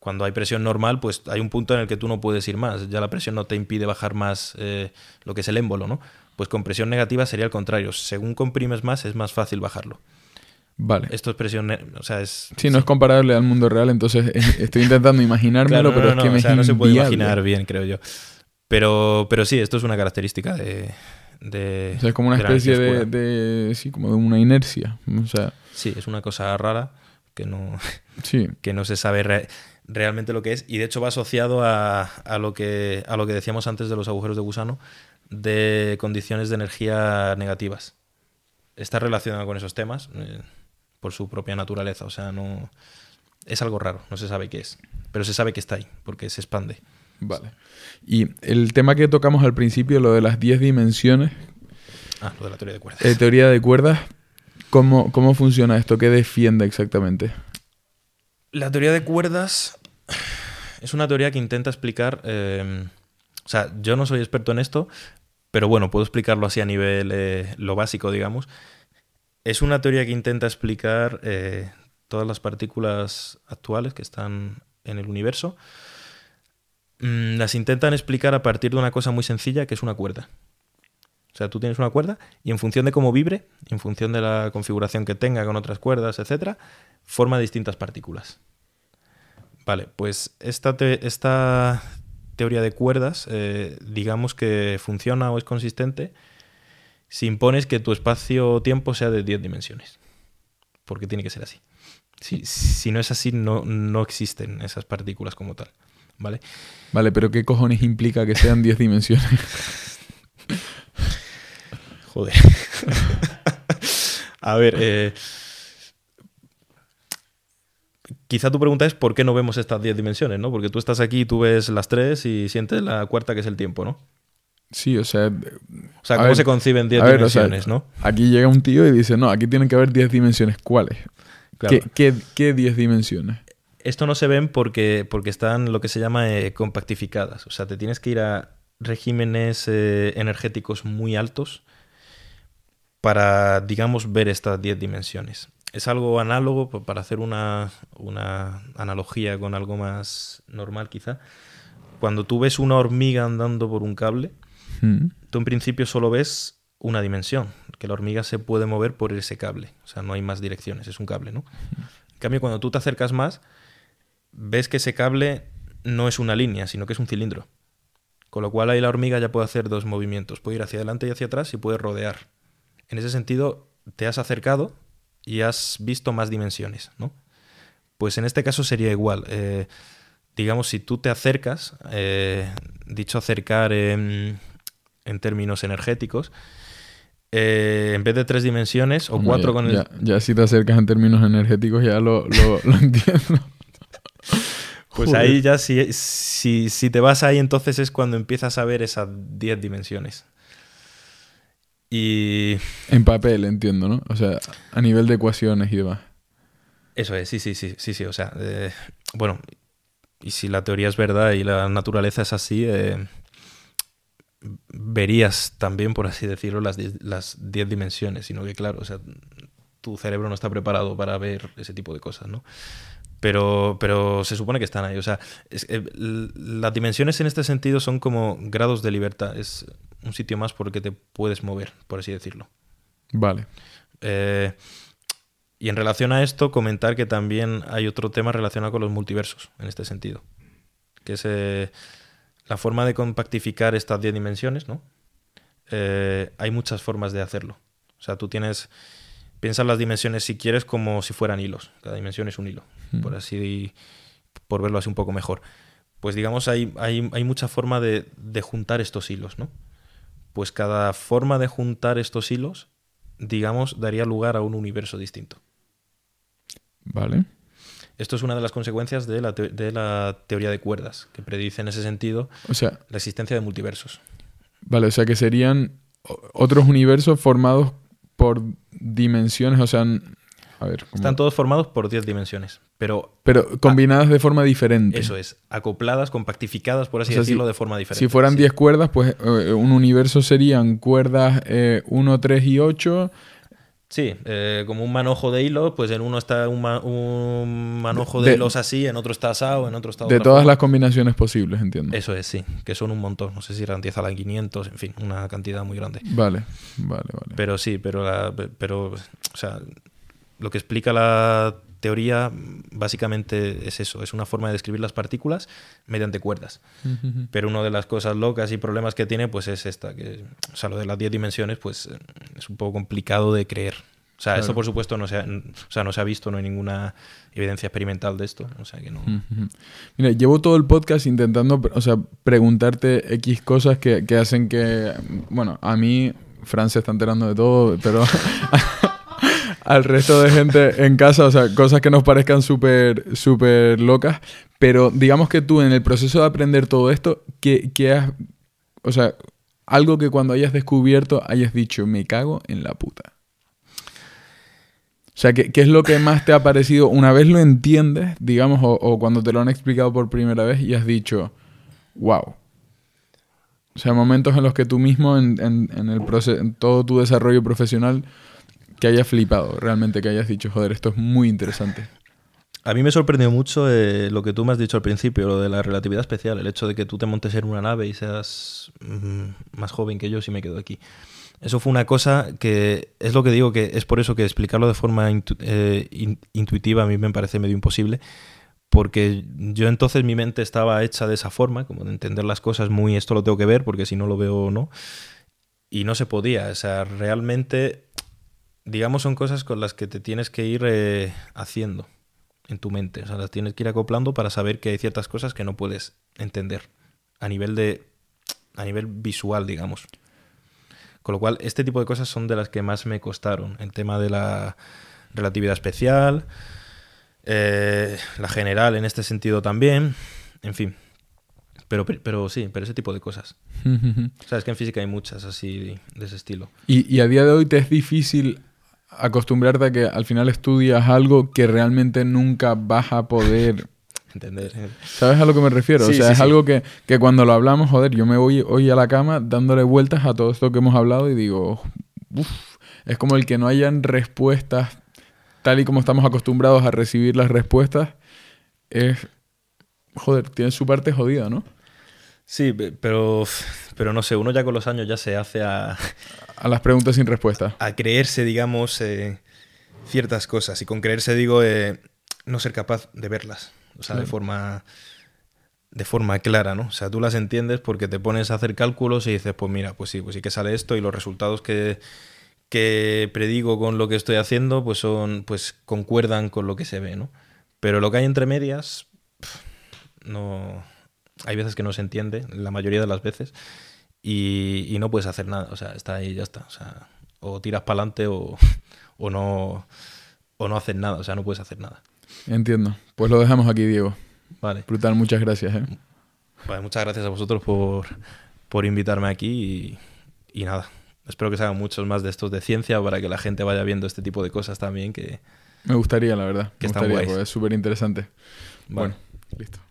Cuando hay presión normal, pues hay un punto en el que tú no puedes ir más. Ya la presión no te impide bajar más eh, lo que es el émbolo, ¿no? Pues con presión negativa sería al contrario. Según comprimes más, es más fácil bajarlo. Vale. Esto es presión. O sea, es. Sí, no es comparable al mundo real, entonces eh, estoy intentando imaginármelo, pero es que me. O no se puede imaginar bien, creo yo. Pero, pero sí, esto es una característica de. es como una especie de, Sí, como de una inercia. O sea, sí, es una cosa rara que no. (laughs) Que no se sabe realmente lo que es. Y de hecho va asociado a, lo que, a lo que decíamos antes de los agujeros de gusano, de condiciones de energía negativas. Está relacionado con esos temas eh, por su propia naturaleza. O sea, no. Es algo raro, no se sabe qué es. Pero se sabe que está ahí, porque se expande. Vale. Y el tema que tocamos al principio, lo de las 10 dimensiones. Ah, lo de la teoría de cuerdas. Eh, teoría de cuerdas. ¿Cómo, funciona esto? ¿Qué defiende exactamente? La teoría de cuerdas es una teoría que intenta explicar. Em, o sea, yo no soy experto en esto, pero bueno, puedo explicarlo así a nivel eh, lo básico, digamos. Es una teoría que intenta explicar eh, todas las partículas actuales que están en el universo Mm, las intentan explicar a partir de una cosa muy sencilla que es una cuerda. O sea, tú tienes una cuerda y en función de cómo vibre, en función de la configuración que tenga con otras cuerdas, etcétera forma distintas partículas. Vale, pues esta, esta teoría de cuerdas, eh, digamos que funciona o es consistente si impones que tu espacio-tiempo sea de 10 dimensiones. Porque tiene que ser así. Si, si no es así, no, no existen esas partículas como tal. ¿vale? Vale, pero ¿qué cojones implica que sean 10 dimensiones? (laughs) Joder. (laughs) A ver, eh, quizá tu pregunta es por qué no vemos estas 10 dimensiones, ¿no? Porque tú estás aquí y tú ves las tres y sientes la cuarta que es el tiempo, ¿no? Sí, o sea. O sea, ¿cómo se conciben 10 dimensiones, no? Aquí llega un tío y dice, no, aquí tienen que haber 10 dimensiones. ¿Cuáles? ¿Qué 10 dimensiones? Esto no se ven porque, porque están lo que se llama eh, compactificadas. O sea, te tienes que ir a regímenes eh, energéticos muy altos para, digamos, ver estas 10 dimensiones. Es algo análogo, pues, para hacer una, una analogía con algo más normal quizá. Cuando tú ves una hormiga andando por un cable, hmm. tú en principio solo ves una dimensión, que la hormiga se puede mover por ese cable, o sea, no hay más direcciones, es un cable, ¿no? Hmm. En cambio, cuando tú te acercas más, ves que ese cable no es una línea, sino que es un cilindro. Con lo cual ahí la hormiga ya puede hacer dos movimientos, puede ir hacia adelante y hacia atrás y puede rodear. En ese sentido, te has acercado y has visto más dimensiones, ¿no? Pues en este caso sería igual. Eh, digamos, si tú te acercas, eh, dicho acercar en, términos energéticos, eh, en vez de tres dimensiones o cuatro con el... Ya, si te acercas en términos energéticos ya lo (laughs) entiendo. Pues ahí ya, si, si, si, te vas ahí, entonces es cuando empiezas a ver esas 10 dimensiones. Y. En papel, entiendo, ¿no? O sea, a nivel de ecuaciones y demás. Eso es, sí, sí, sí, sí, sí. O sea, eh, bueno, y si la teoría es verdad y la naturaleza es así, eh, verías también, por así decirlo, las 10 dimensiones. Sino que, claro, o sea, tu cerebro no está preparado para ver ese tipo de cosas, ¿no? Pero, pero se supone que están ahí. O sea, eh, las dimensiones en este sentido son como grados de libertad. Es un sitio más por el que te puedes mover, por así decirlo. Vale. Eh, y en relación a esto, comentar que también hay otro tema relacionado con los multiversos, en este sentido. Que es eh, la forma de compactificar estas 10 dimensiones, ¿no? hay muchas formas de hacerlo. O sea, tú tienes Piensa las dimensiones si quieres como si fueran hilos. Cada dimensión es un hilo, por así, por verlo así un poco mejor. Pues digamos, hay, hay, mucha forma de, juntar estos hilos, ¿no? Pues cada forma de juntar estos hilos, digamos, daría lugar a un universo distinto. Vale. Esto es una de las consecuencias de la, teoría de cuerdas, que predice en ese sentido la existencia de multiversos. Vale, o sea que serían otros universos formados por dimensiones, o sea, ver, Están todos formados por 10 dimensiones, pero... Pero combinadas de forma diferente. Eso es, acopladas, compactificadas, por así decirlo, de forma diferente. Si fueran 10 cuerdas, pues eh, un universo serían cuerdas 1, eh, 3 y 8, Sí, eh, como un manojo de hilos, pues en uno está un, manojo de, hilos así, en otro está asado, en otro está... De todas las combinaciones posibles, entiendo. Eso es, sí, que son un montón, no sé si eran 10 500, en fin, una cantidad muy grande. Vale, vale, vale. Pero sí, pero, pero o sea, lo que explica la teoría básicamente es eso, es una forma de describir las partículas mediante cuerdas. Pero una de las cosas locas y problemas que tiene pues es esta, que, o sea, lo de las 10 dimensiones pues eh, es un poco complicado de creer. O sea, esto por supuesto no se, ha, no se ha visto, no hay ninguna evidencia experimental de esto. O sea, que no... llevo todo el podcast intentando, o sea, preguntarte X cosas que, que hacen que, bueno, a mí Francia está enterando de todo, pero (laughs) al resto de gente en casa, o sea, cosas que nos parezcan súper, súper locas, pero digamos que tú en el proceso de aprender todo esto, que, has, o sea, algo que cuando hayas descubierto hayas dicho, me cago en la puta. O sea, ¿qué, ¿qué, es lo que más te ha parecido una vez lo entiendes, digamos, o, cuando te lo han explicado por primera vez y has dicho, wow? O sea, momentos en los que tú mismo, en, en, en el en todo tu desarrollo profesional, que haya flipado realmente, que hayas dicho, joder, esto es muy interesante. A mí me sorprendió mucho eh, lo que tú me has dicho al principio, lo de la relatividad especial, el hecho de que tú te montes en una nave y seas mm, más joven que yo si me quedo aquí. Eso fue una cosa que es lo que digo, que es por eso que explicarlo de forma eh, intuitiva a mí me parece medio imposible, porque yo entonces mi mente estaba hecha de esa forma, como de entender las cosas muy, esto lo tengo que ver, porque si no lo veo no, y no se podía, o sea, realmente digamos, son cosas con las que te tienes que ir eh, haciendo en tu mente. O sea, las tienes que ir acoplando para saber que hay ciertas cosas que no puedes entender a nivel de. a nivel visual, digamos. Con lo cual, este tipo de cosas son de las que más me costaron. El tema de la relatividad especial. Eh, la general en este sentido también. En fin. Pero, pero sí, pero ese tipo de cosas. sabes (laughs) que en física hay muchas así de ese estilo. ¿Y, ¿Y, a día de hoy te es difícil acostumbrarte a que al final estudias algo que realmente nunca vas a poder... (laughs) Entender. ¿Sabes a lo que me refiero? o sea, es algo que, cuando lo hablamos, joder, yo me voy hoy a la cama dándole vueltas a todo esto que hemos hablado y digo, uff, es como el que no hayan respuestas tal y como estamos acostumbrados a recibir las respuestas, es, joder, tiene su parte jodida, ¿no? Sí, pero, pero no sé, uno ya con los años ya se hace a, a las preguntas sin respuesta. A creerse, digamos, eh, ciertas cosas. Y con creerse digo eh, no ser capaz de verlas. O sea, de forma de forma clara, ¿no? O sea, tú las entiendes porque te pones a hacer cálculos y dices, pues mira, pues sí, pues sí que sale esto y los resultados que, predigo con lo que estoy haciendo, pues son, pues concuerdan con lo que se ve, ¿no? Pero lo que hay entre medias, no, hay veces que no se entiende, la mayoría de las veces, y, no puedes hacer nada, o sea, está ahí y ya está. O, tiras para adelante (laughs) o, no, o no haces nada, o sea, no puedes hacer nada. Entiendo. Pues lo dejamos aquí, Diego. Vale. Brutal, muchas gracias. ¿eh? Pues muchas gracias a vosotros por, invitarme aquí y, nada. Espero que se hagan muchos más de estos de ciencia para que la gente vaya viendo este tipo de cosas también que... Me gustaría, la verdad. Me gustaría, porque es súper interesante. Bueno, listo.